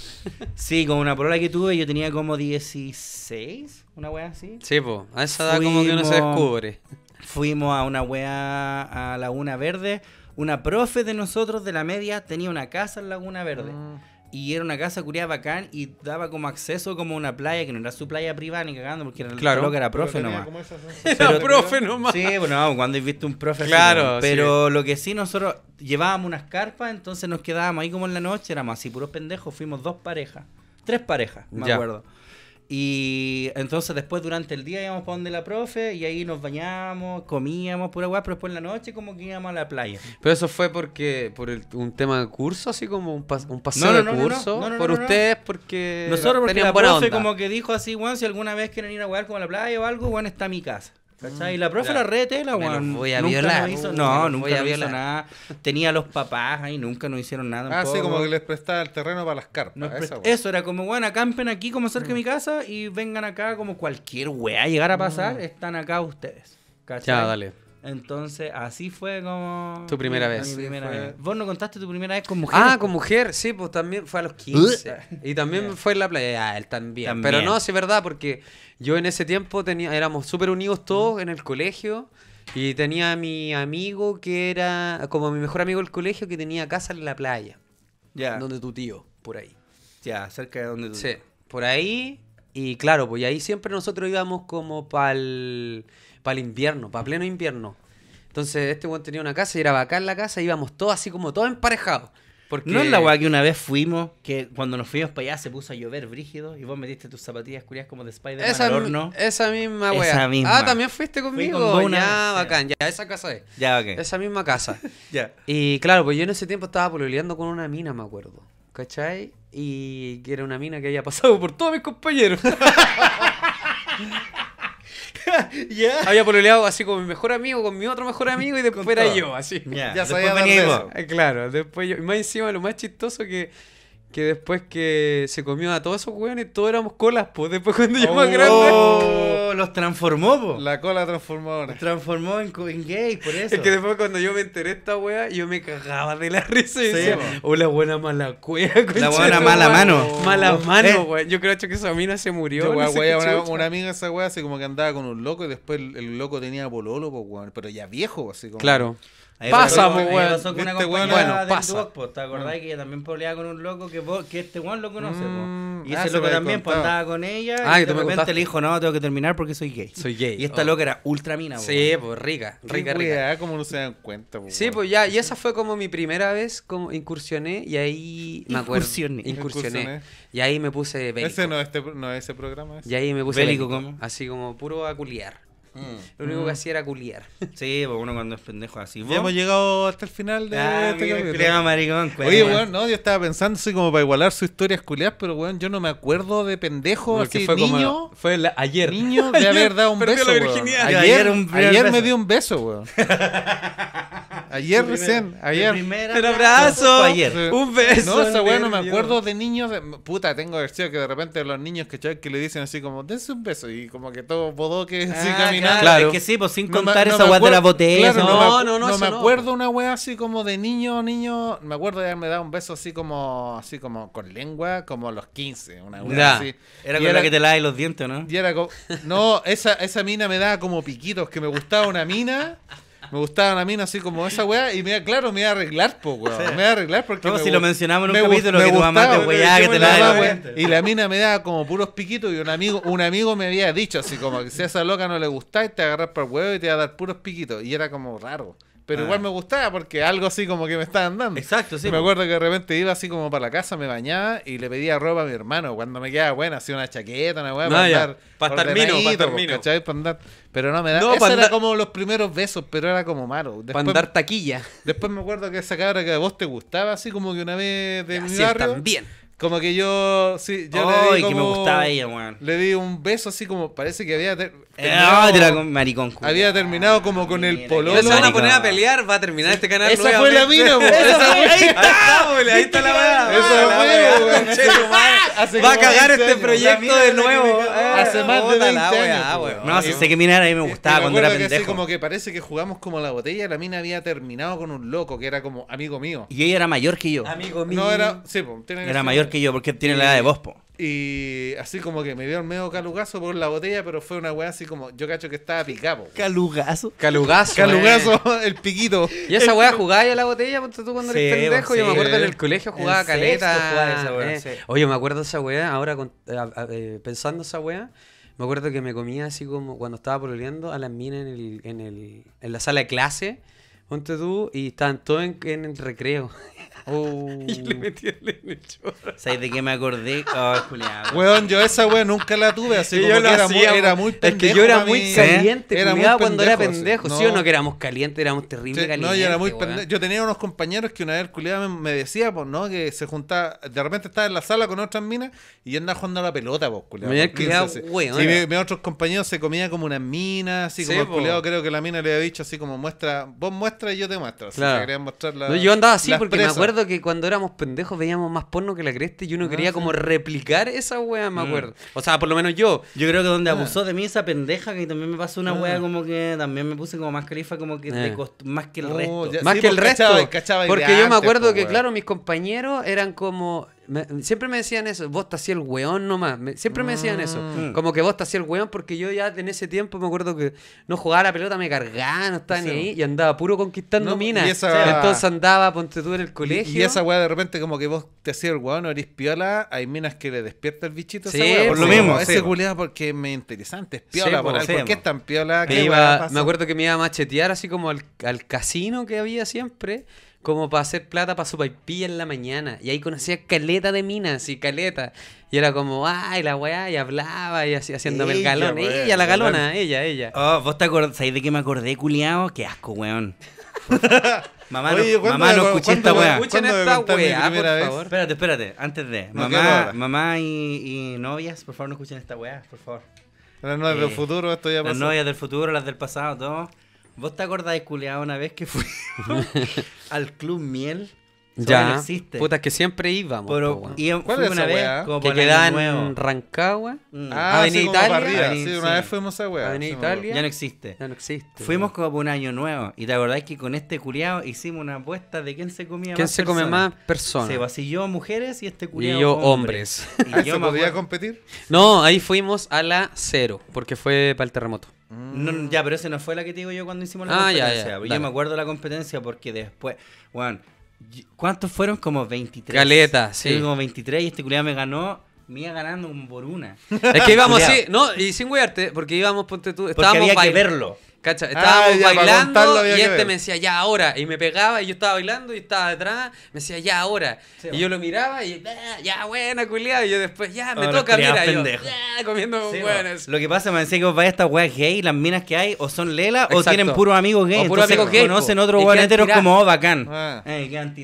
Speaker 1: Sí, con una prola que tuve, yo tenía como 16, una weá así. Sí, pues, a esa edad como que uno se descubre. Fuimos a una weá a Laguna Verde. Una profe de nosotros de la media tenía una casa en Laguna Verde. Ah. Y era una casa curiada bacán y daba como acceso como a una playa que no era su playa privada ni cagando porque era, claro, que era profe nomás. Era profe nomás. Sí, bueno, cuando he un profe. Claro. pero lo que sí, nosotros llevábamos unas carpas, entonces nos quedábamos ahí como en la noche, éramos así puros pendejos, fuimos dos parejas, tres parejas, me acuerdo. Y entonces después durante el día íbamos para donde la profe y ahí nos bañábamos, comíamos, pura agua pero después en la noche como que íbamos a la playa.
Speaker 2: Pero eso fue porque por el, un tema de curso, así como un, paseo de curso, por ustedes porque Nosotros la profe como
Speaker 1: que dijo así, bueno, si alguna vez quieren ir a jugar como a la playa o algo, bueno, está mi casa. Y la profe la retela, voy a nunca violar. Uh, no, nunca voy nada. Tenía los papás ahí, nunca nos hicieron nada. Ah, sí, como que les prestaba el terreno para las carpas. eso era como, weón, acampen aquí como cerca de mi casa y vengan acá como cualquier weá llegar a mm. pasar, están acá ustedes. ¿Cachai? dale. Entonces, así fue como. Tu primera vez. Vos no contaste tu primera vez con mujer. Ah, con mujer, sí, pues también fue a los 15. y también fue en la playa. él también. Pero no,
Speaker 2: sí, es verdad, porque yo en ese tiempo tenía, éramos súper unidos todos mm. en el colegio. Y tenía a mi amigo que era como mi mejor amigo del colegio que tenía casa en la playa.
Speaker 1: Ya. Donde tu tío, por ahí. Ya, cerca de donde tu tío. Sí, por ahí.
Speaker 2: Y claro, pues ahí siempre nosotros íbamos como para el para el invierno, para pleno invierno. Entonces, este weón tenía una casa y era bacán la casa, íbamos todos así como todos emparejados.
Speaker 1: No es la weá que una vez fuimos, que cuando nos fuimos para allá se puso a llover brígido y vos metiste tus zapatillas curias como de Spider-Man esa, Esa misma weá. Esa misma. Ah, también fuiste conmigo. Fui bacán,
Speaker 2: ya, esa casa es. Ya, Esa misma casa. ya. Y claro, pues yo en ese tiempo estaba pololeando con una mina, me acuerdo. ¿Cachai? Y que era una mina que había pasado por todos mis compañeros. ya Había pololeado así con mi mejor amigo, con mi otro mejor amigo y después era yo, así. Ya sabía eh, Claro, después yo. Y más encima, lo más chistoso que que después que se comió a todos esos hueones, todos éramos colas,
Speaker 1: pues después cuando yo más oh. grande los transformó, La cola transformadora. transformó en, gay, por eso. Es que después
Speaker 2: cuando yo me enteré esta wea, yo me cagaba de la risa. Y decía, o la buena mala cueva, La buena mala mano. Mala oh, mano, eh. Yo creo que esa mina se murió. Yo, una,
Speaker 3: amiga esa wea, así como que andaba con un loco y después el, loco tenía pololo, Pero ya viejo, así como. Claro. Pasa, pues, este bueno, pasa.
Speaker 1: Pues, ¿te acordás que yo también peleaba con un loco que, que este Juan lo conoce, pues? mm, Y ah, ese loco también, pues, andaba con ella ah, y de contaste. le dijo, no, tengo que terminar porque soy gay. Soy gay. Y esta oh. loca era ultra mina, pues, Sí, pues, rica, rica, rica. como no se dan cuenta, pues.
Speaker 2: Sí, pues, ya, y esa fue como mi primera vez como incursioné y ahí me acuerdo. Incursioné. Y ahí me puse bélico. Ese no, este, no
Speaker 1: ese programa. Y ahí me puse bélico, como, así como puro aculiar lo único que mm. hacía era culiar. Sí, pues uno cuando es pendejo así. Ya hemos llegado hasta el final de ah, este maricón. Cuál, Oye,
Speaker 3: no, yo estaba pensando así como para igualar su historia es culiar, pero weón, yo no me acuerdo de pendejo así fue niño.
Speaker 2: fue ayer. Niño de haber dado un beso. Ayer, un ayer me dio un beso, weón. Ayer recién, ayer. Un abrazo,
Speaker 3: ayer. un beso. No, esa weá no me acuerdo de niños. Eh, puta, tengo versión que de repente los niños que, que le dicen así como, dense un beso. Y como que todo bodoque que caminar. Ah, caminando. Claro, es que sí, pues sin contar esa weá de la botella. no, no, no. No, me acuerdo una weá así como de niño, niño. Me acuerdo de haberme dado un beso así como, así como con lengua, como a los 15. Una weá así. Era la que te en los dientes, ¿no? Y era como, no, esa, esa mina me daba como piquitos, que me gustaba una mina me gustaba la mina así como esa weá y me claro, me iba a arreglar, po, Me iba a arreglar porque. si lo mencionamos en un capítulo que tu mamá que te la, la Y la mina me daba como puros piquitos y un amigo, un amigo me había dicho así como que si a esa loca no le gustáis, te agarras por el huevo y te iba a dar puros piquitos. Y era como raro. Pero ah. igual me gustaba porque algo así como que me estaban andando. Exacto, sí. Me acuerdo que de repente iba así como para la casa, me bañaba y le pedía ropa a mi hermano. Cuando me quedaba buena, hacía una chaqueta, una hueá para, andar para estar para estar andar. Pero no me da. No, Eso era como los primeros besos, pero era como malo. para andar taquilla. Después me acuerdo que esa cabra que a vos te gustaba, así como que una vez de mi barrio. también como que yo. Sí, yo le di. Como, que me gustaba ella, weón. Le di un beso así como. Parece que había. Eh, terminado, no, ah, maricón. Había terminado como con el polo Se van a poner a pelear, va a terminar este canal. Esa fue la mina, weón. ahí está,
Speaker 2: weón. Ahí está la weá. Eso fue, weón. Va a cagar este
Speaker 3: proyecto de nuevo. Hace más de 20 años. No, sé que mina a mí me gustaba cuando era pendejo. Como que parece que jugamos como la botella. La mina había terminado con un loco que era como amigo mío. Y
Speaker 1: ella era mayor que yo. Amigo mío. No, era. Sí, pues, era mayor que yo, porque tiene la edad de Bospo
Speaker 3: Y así como que me dio el medio calugazo por la botella, pero fue una weá así como, yo cacho que estaba picado.
Speaker 1: Calugazo.
Speaker 2: Calugazo. Calugazo, eh. el piquito. Y esa weá jugaba ya la botella, tú cuando eres pendejo. yo me acuerdo en el colegio jugaba caleta. Eh. Oye, me acuerdo esa weá, ahora con, eh, pensando esa weá. Me acuerdo que me comía así como cuando estaba pololeando a las minas en, el, en, el, en la sala de clase ponte tú, y estaban todos en, en el recreo. Oh.
Speaker 1: y le metí el chorro. ¿Sabes de qué me acordé? Oh, Julián. Weón, yo
Speaker 2: esa weón
Speaker 3: nunca la tuve así. Como yo era, muy, era muy pendejo. Es que yo era muy caliente. Era muy pendejo, cuando era pendejo. No. Sí o no que éramos calientes, éramos terribles sí, calientes. No, yo era muy pendejo. Yo tenía unos compañeros que una vez culiado me, me, decía, pues, ¿no? Que se juntaba, de repente estaba en la sala con otras minas y andaba jugando a la pelota, pues, culiado. weón. Y sí, otros compañeros se comía como unas minas, así como culeado el culiado, creo que la mina le había dicho así como muestra, vos muestra yo te muestro. no, yo andaba así porque me acuerdo
Speaker 2: que cuando éramos pendejos veíamos más porno que la cresta y uno ah, quería como replicar esa wea, me mm. acuerdo. O sea, por lo menos
Speaker 1: yo. Yo creo que donde ah. abusó de mí esa pendeja, que también me pasó una ah. wea como que también me puse como más califa, como que eh. más que el oh, resto. más que el resto. porque yo me acuerdo que, claro, mis
Speaker 2: compañeros eran como siempre me decían eso, vos te hacías el weón nomás. siempre me decían eso. Mm. Como que vos te hacías el weón, porque yo ya en ese tiempo me acuerdo que no jugaba la pelota, me cargaba, no estaba ni ahí, y andaba puro conquistando minas. Entonces andaba, ponte tú en el colegio. Y, esa weá
Speaker 3: de repente, como que vos te hacías el weón, eres piola, hay minas que le despierta el bichito. Sí, esa weá, por lo mismo. Ese culeado porque
Speaker 2: me interesante,
Speaker 1: es
Speaker 3: piola, por, ¿por qué es tan piola? Me, me acuerdo que
Speaker 2: me iba a machetear así como al, al casino que había siempre como para hacer plata para su pipi en la mañana. Y ahí conocía caleta de minas y caleta. Y era como, ay, la weá, y hablaba y así, haciéndome el galón. ella, la galona, ella, ella.
Speaker 1: Oh, vos te de qué me acordé, culiao. Qué asco, weón. mamá, no, mamá no escuché esta weá. Escuchen esta weá, por favor. Espérate, espérate, antes de. mamá mamá y, novias, por favor, no escuchen esta weá, por favor. Las novias del eh, futuro, esto ya pasó. Las novias del futuro, las del pasado, todo. ¿Vos te acordás, de culeado una vez que fuimos al Club Miel? Ya, no existe. puta, que siempre íbamos. Pero, y, ¿Cuál es una vez, como que quedaba en
Speaker 2: Rancagua, mm. ah, Avenida Italia. sí, una vez fuimos a esa Avenida Italia. Ya no existe. Ya no existe.
Speaker 1: Fuimos como un año nuevo. Y te acordás que con este culiado hicimos una apuesta de quién se comía ¿Quién se come más personas? Se pues, vacilló mujeres y este culiado. Y yo hombres. ¿Y yo podía competir? No,
Speaker 2: ahí fuimos a la cero, porque fue para el terremoto.
Speaker 1: No, mm. ya, pero esa no fue la que te digo yo cuando hicimos la competencia. Ah, ya, ya, pues, yo me acuerdo de la competencia porque después, bueno, ¿cuántos fueron? Como 23. Caleta, sí. como 23 y este culiado me ganó mía iba ganando por una. Es que íbamos sí no,
Speaker 2: y sin wearte, porque íbamos, ponte tú, estábamos porque había que verlo. Cacha, ah, estábamos bailando y este me decía, ya ahora. Y me pegaba y yo estaba bailando y estaba detrás. Me decía, ya ahora. y yo lo miraba y, ya buena, culiado. Y yo después, ya me toca, mira. yo, ya, comiendo sí, buenas
Speaker 1: Lo que pasa, me decía que vos vayas a estas weas gay, las minas que hay, o son lela o tienen puros amigos gay. O puros amigos gay. Conocen otros como, oh, bacán. Ah. Eh, quedan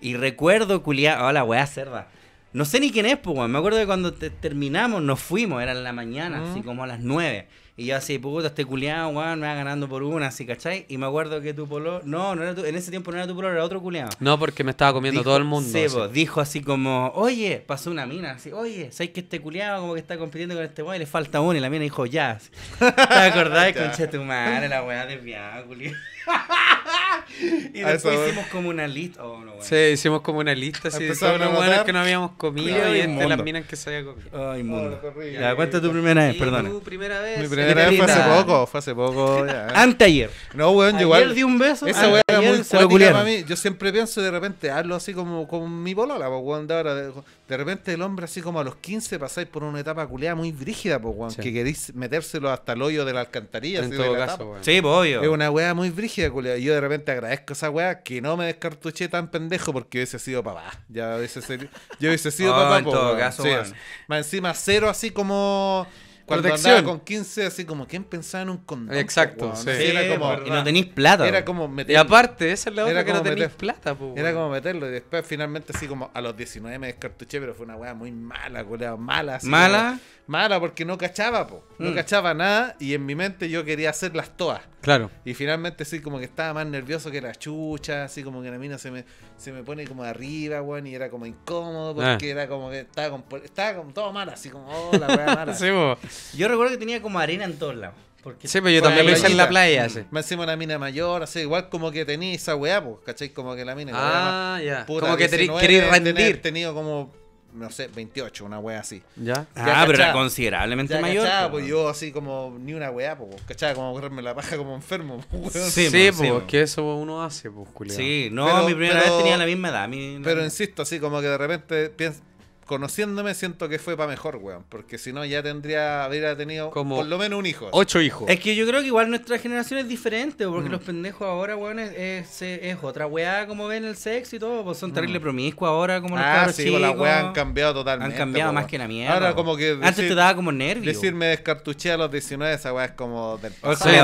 Speaker 1: Y recuerdo, culiado, hola, oh, la wea cerda. No sé ni quién es, pues, Me acuerdo que cuando terminamos, nos fuimos, era en la mañana, mm. así como a las nueve. Y yo así, puto este culiado, weón, me va ganando por una, así, ¿cachai? Y me acuerdo que tu polo. No, no era tu... en ese tiempo no era tu polo, era otro culiado. No, porque me estaba comiendo todo el mundo. Sebo, dijo así como, oye, pasó una mina, así, oye, ¿sabes que este culiado como que está compitiendo con este weón y le falta uno? Y la mina dijo, ya. ¿Te acordás? Concha tu madre, la weá desviada, culiado. y después hicimos como una lista. Oh, sí, hicimos como una
Speaker 2: lista así de todas las que no habíamos comido y entre las minas que se había comido. Ay, mundo. Oh, ya,
Speaker 1: cuenta tu primera vez, perdón. primera vez. Mi primera vez fue hace poco, fue hace poco. Ya. ayer No, weón, yo igual. di un beso. Esa weón era muy para mí.
Speaker 3: Yo siempre pienso de repente hazlo así como con mi bolola. Pues, weón, de ahora de repente el hombre, así como a los 15, pasáis por una etapa culeada muy brígida, po, que queréis metérselo hasta el hoyo de la alcantarilla. En todo caso, Sí, obvio. Es una weá muy brígida, culeada. Y yo de repente agradezco a esa weá que no me descartuché tan pendejo porque hubiese sido papá. Ya hubiese sido, yo hubiese sido oh, papá, en todo caso, Más encima, cero así como con 15, así como, ¿quién pensaba en un condón? Exacto. y no tenéis plata. Era como meterlo. Y aparte, esa es la otra era que no tenéis plata. era como meterlo. Y después, finalmente, así como a los 19 me descartuché, pero fue una weá muy mala, culeado. Mala. Así mala mala porque no cachaba, po. no mm. cachaba nada y en mi mente yo quería hacerlas todas. Claro. Y finalmente sí, como que estaba más nervioso que la chucha, así como que la mina se me, se me pone como arriba, weón, y era como incómodo ah. porque era como que estaba con, estaba con todo mal, así como, oh, la mala. yo recuerdo que tenía como arena en todos lados. sí, pero yo también lo hice en la playa. Sí. Me mm. hicimos la mina mayor, así, igual como que tenía esa weá, pues, ¿cachai? Como que la mina. Ah, ya. Como que quería rendir. Tenido como no sé, 28, una wea así. Ya. ah, pero era considerablemente ya, mayor. pues yo así como ni una wea, pues, ¿cachai? Como correrme la paja como enfermo. sí, sí,
Speaker 2: pues, que eso uno hace, pues, culiado. Sí, no, pero, mi primera vez tenía la misma edad. pero
Speaker 3: insisto, así como que de repente pienso conociéndome, siento que fue para mejor, weón. Porque si no, ya tendría, habría tenido Como por lo menos un hijo. Ocho hijos. Es que yo creo
Speaker 1: que igual nuestra generación es diferente, porque mm. los pendejos ahora, weón, es, otra weá como ven el sexo y todo. Pues son mm. terrible mm. promiscuos ahora, como los Ah, sí, pues, las weas han cambiado totalmente. Han cambiado pues, más que la mierda. Ahora, pues. como que. Antes te daba como nervios. Decirme
Speaker 3: descartuché a los 19, esa weá es como del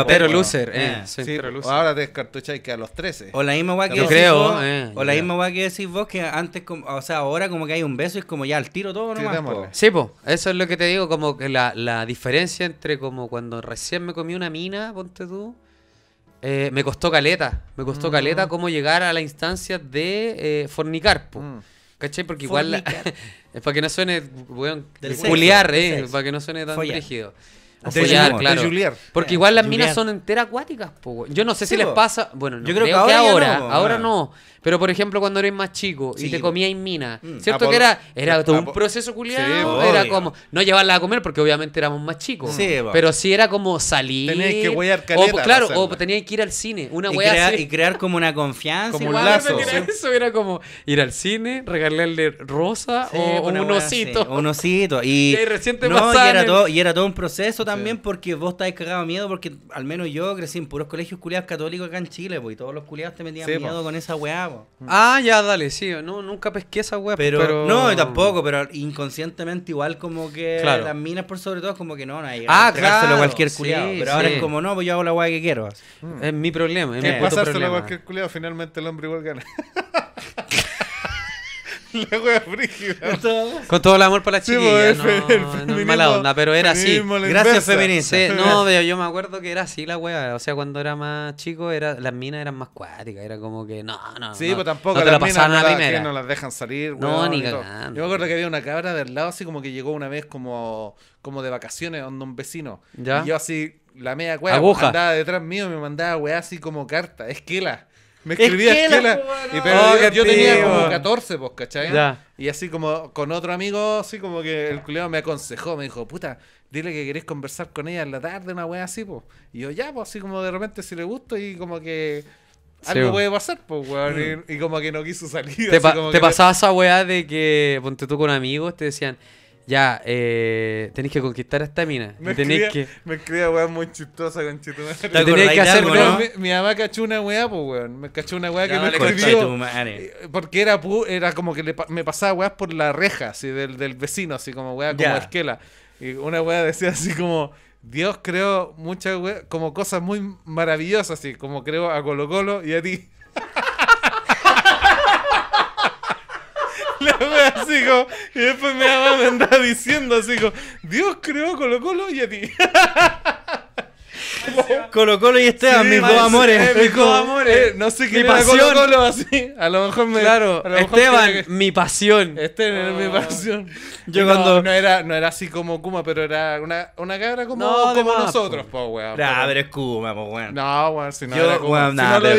Speaker 3: pero loser, eh, ah. sí, pero loser. Ahora te Y que a los 13. O la misma weá que. Eh, yo creo, O la misma
Speaker 1: weá que decís vos, que antes, o sea, ahora como que hay un beso y es como al tiro todo nomás. po. Sí, pues eso es lo que te digo, como que
Speaker 2: la, la diferencia entre como cuando recién me comí una mina, ponte tú, eh, me costó caleta, me costó caleta mm. cómo llegar a la instancia de eh, fornicar, mm. ¿Cachai? Porque igual, es para que no suene, weón, eh, para que no suene tan rígido. claro. Porque eh, igual las minas son enteras acuáticas, Yo no sé si les pasa. Bueno, Yo creo que ahora ahora. no. Pero por ejemplo, cuando eres más chico y te en mina, mm. ¿cierto ah, que era, era ah, todo un proceso culiado? era como, no llevarla a comer porque obviamente éramos más chicos. pero sí era como salir. Tenías que O, claro, o tenías que ir al cine. Una y, así. y crear como una confianza. Como igual, un lazo. Era eso era como ir al cine, regalarle rosa o, pues, un osito. un osito. Y, y, era todo, y era todo un proceso también
Speaker 1: porque vos estabas cagado miedo porque al menos yo crecí en puros colegios culiados católicos acá en Chile, pues, y todos los culiados te metían miedo con esa weá. Mm. Ah, ya, dale, sí. No, nunca pesqué esa weá. Pero, No, tampoco, pero inconscientemente igual como que las minas por sobre todo como que no, no hay Ah, claro. cualquier culiado. pero ahora es como, no, pues yo hago la weá que quiero. Es mi problema. Es pasárselo a cualquier
Speaker 3: culiado, finalmente el hombre igual gana.
Speaker 1: la wea frígida. Con todo el amor para la sí, pues, mala onda, pero era así. Gracias, feminista. no, yo
Speaker 2: me acuerdo que era así la wea. O sea, cuando era más chico, era, las minas eran más cuáticas. Era como que, no, no. Sí, pues tampoco. No te las la pasaban a la no las dejan salir, No, ni Yo me
Speaker 3: acuerdo que había una cabra del lado, así como que llegó una vez como, como de vacaciones, donde un vecino. ¿Ya? Y yo así, la media wea andaba detrás mío y me mandaba weá así como carta. Esquela me escribía a y pero yo, oh, tenía como 14, pues, ¿cachai? Y así como con otro amigo, así como que el culiado me aconsejó, me dijo, puta, dile que querés conversar con ella en la tarde, una wea así, pues. Y yo ya, pues así como de repente si le gusto y como que... Algo puede pasar, pues, weón. Mm. Y, como que no quiso salir. Te, pasaba
Speaker 2: esa weá de que, ponte tú con amigos, te decían, ya, eh, tenéis que conquistar a esta mina. Me escribía, que...
Speaker 3: me muy chistosa con Chetumare. Tenéis que hacer ¿no? mi, mi, mamá cachó una weá, pues weón. Me cachó una weá que no escribió. Porque era, pu era como que le me pasaba weá por la reja, así, del, del vecino, así como weá, como esquela. Y una weá decía así como... Dios creó muchas como cosas muy maravillosas, así como creó a Colo Colo y a ti. La wea así y después me mamá me andaba diciendo así como, Dios creó Colo Colo y a ti.
Speaker 1: Colo Colo y Esteban, mis dos amores. Eh, amores. Eh, no sé qué mi pasión. así. A lo mejor me. Claro, Esteban,
Speaker 3: mi pasión. Esteban, era mi oh. pasión. Yo no, cuando. No era, no era así como Kuma, pero era una, una cabra como, no, como nosotros, po,
Speaker 1: weón. es Kuma, po, weón. No, weón, si no si no pero lo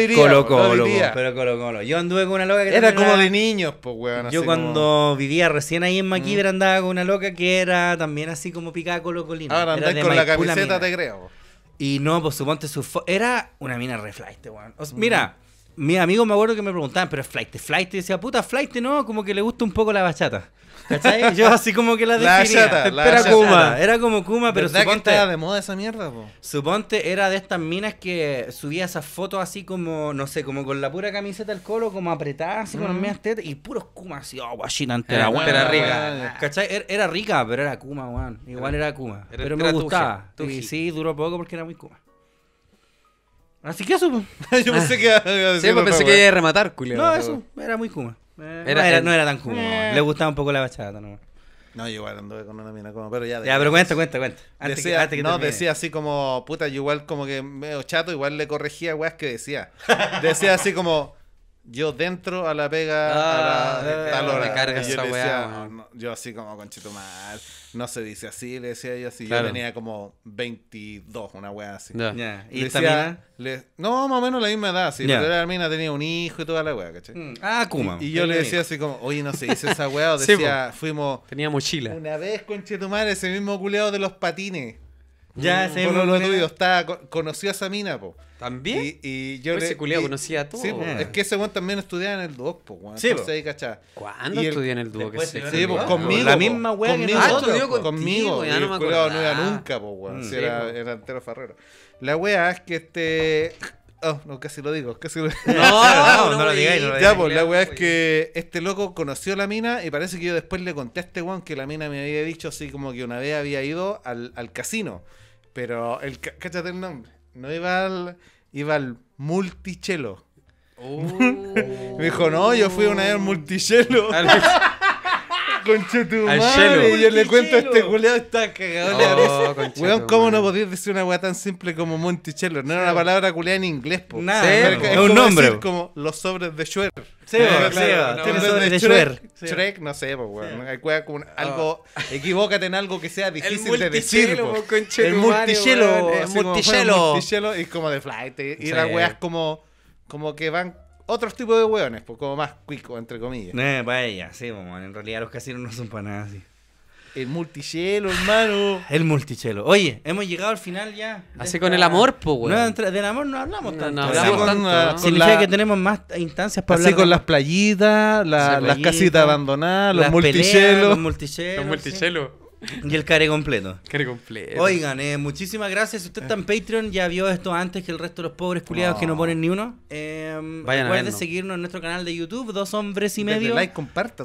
Speaker 1: diría, pero Colo Colo. Yo anduve con una loca que Era como de niños, po, weón. Yo cuando vivía recién ahí en Maquibra mm. andaba con una loca que era también así como picada Colo Colina. Ahora andás con la camiseta, te creo. Y no, por pues, suponte su. Era una mina re flight, Mira, mi amigo me acuerdo que me preguntaban, pero es flight, flight. Y decía, puta, flight, no, como que le gusta un poco la bachata. ¿Cachai? Yo así como que la definía. era Kuma, era como Kuma, pero ¿Verdad suponte... Que de moda esa mierda, po? Suponte era de estas minas que subía esas fotos así como, no sé, como con la pura camiseta al colo, como apretada, así con las mm. medias tetas, y puros Kuma así, oh, guachita, entera, era, era rica. ¿Cachai? Er, era, rica, pero era Kuma, weón. Igual era, Kuma. pero me gustaba. Y sí, duró poco porque era muy Kuma. Así que eso, Yo pensé que... sí, pensé que iba a pues, rematar, culero. No, eso, era muy Kuma. Eh, no, era, tan como... Eh. Le gustaba un poco la bachata ¿no?
Speaker 3: No, yo igual anduve con una mina como. Pero ya.
Speaker 1: Ya, pero cuenta, cuenta, cuenta. Antes que, no, decía
Speaker 3: así como. Puta, yo igual como que medio chato, igual le corregía weas que decía. decía así como yo dentro a la pega ah, a, la, ah, eh, Carga esa weá. yo así como conchito mal, no se dice así, le decía yo así. Yo tenía como 22, una weá así. ¿Y también Le, no, más o menos la misma edad, sí. la mina tenía un hijo y toda la weá, ¿cachai? Mm. Ah, Kuma. Y, yo le decía así como, oye, no se dice esa weá, o decía, fuimos.
Speaker 2: Tenía mochila.
Speaker 3: Una vez, conchito mal, ese mismo culeado de los patines. Ya, mm. sé. Por lo, lo tuyo, está, conoció a esa mina, po. También. Y, y yo ese culiado conocía a todos. Sí, es que ese weón también estudiaba en el Duoc, po, weón. Sí, ¿Cuándo estudié en el Duoc? Sí, sí conmigo. Ah, la misma weá que nosotros. estudió conmigo. Ya no me acuerdo. No nunca, mm. po, era, entero farrero. La weá es que este. Oh, no, casi lo digo, casi lo digo. No, no, no, lo digáis. ya, pues la weá es que este loco conoció a la mina y parece que yo después le conté a este weón que la mina me había dicho así como que una vez había ido al, al casino. Pero el el nombre. No iba al. iba al multichelo. Oh. Me dijo, no, yo fui una vez al multichelo conche tu Y yo le cuento a este culeado, está cagado. ¿cómo no podías decir una weá tan simple como Monticello? No era una palabra culeada en inglés, un nombre. como los sobres de Schwer. sobres de Schwer. Shrek, no sé, Hay como ah. algo. Equivócate en algo que sea difícil de decir. El el como de flight. Y las weas como, como que van otros tipos de hueones, pues como más cuico, entre comillas. para eh,
Speaker 1: vaya, sí, pues, en realidad los casinos no son para nada así. El multichelo, hermano. El multichelo. Oye, hemos llegado al final ya. Así con el amor, pues, güey. No, del amor no hablamos tanto. No hablamos Significa que tenemos más instancias para así hablar. Así con las playitas, las, pues, casitas abandonadas, los multichelos. Los multichelos. Los multichelos. Y el care completo. Care completo. Oigan, eh, muchísimas gracias. Si usted está en Patreon, ya vio esto antes que el resto de los pobres culiados que no oh. ponen ni uno. Eh, Vayan recuerden seguirnos en nuestro canal de YouTube, Dos Hombres y Medio. Denle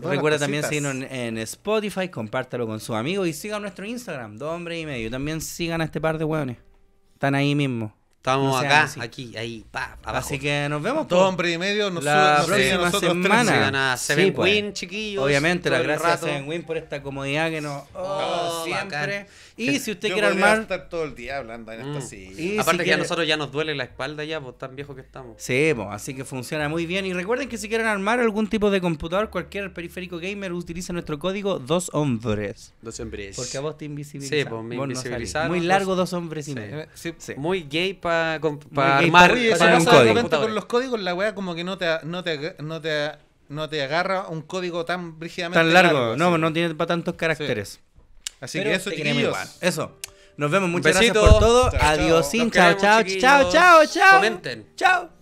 Speaker 1: Recuerda también seguirnos en, Spotify, compártalo con sus amigos y sigan nuestro Instagram, Dos Hombres y Medio. También sigan a este par de hueones. Están ahí mismo. Estamos acá,
Speaker 2: aquí, ahí, abajo. Así
Speaker 1: que nos vemos. Todo hombre y medio, nos la próxima semana. Se pues. Win, chiquillos. Obviamente, la gracias a Seven Win por esta comodidad que nos oh, oh siempre. Y si usted quiere armar.
Speaker 2: estar todo el día hablando en esta mm. Aparte que a nosotros
Speaker 1: ya nos duele la espalda ya, pues tan
Speaker 2: viejo que estamos.
Speaker 1: Sí, pues, así que funciona muy bien. Y recuerden que si quieren armar algún tipo de computador, cualquier periférico gamer utiliza nuestro código dos hombres. Dos hombres. Porque a vos te invisibilizas. Sí, pues muy largo dos hombres
Speaker 2: y medio. Sí. Sí. Muy gay para pa armar. eso
Speaker 3: con los códigos, la wea como que no te, no te, no te agarra un código tan brígidamente tan largo. no,
Speaker 1: no tiene para tantos caracteres. Así que eso, chiquillos. Eso. Nos vemos, muchas gracias por todo. Chao, Adiós, chao, chao, chao, chao, chao. Comenten.
Speaker 4: Chao.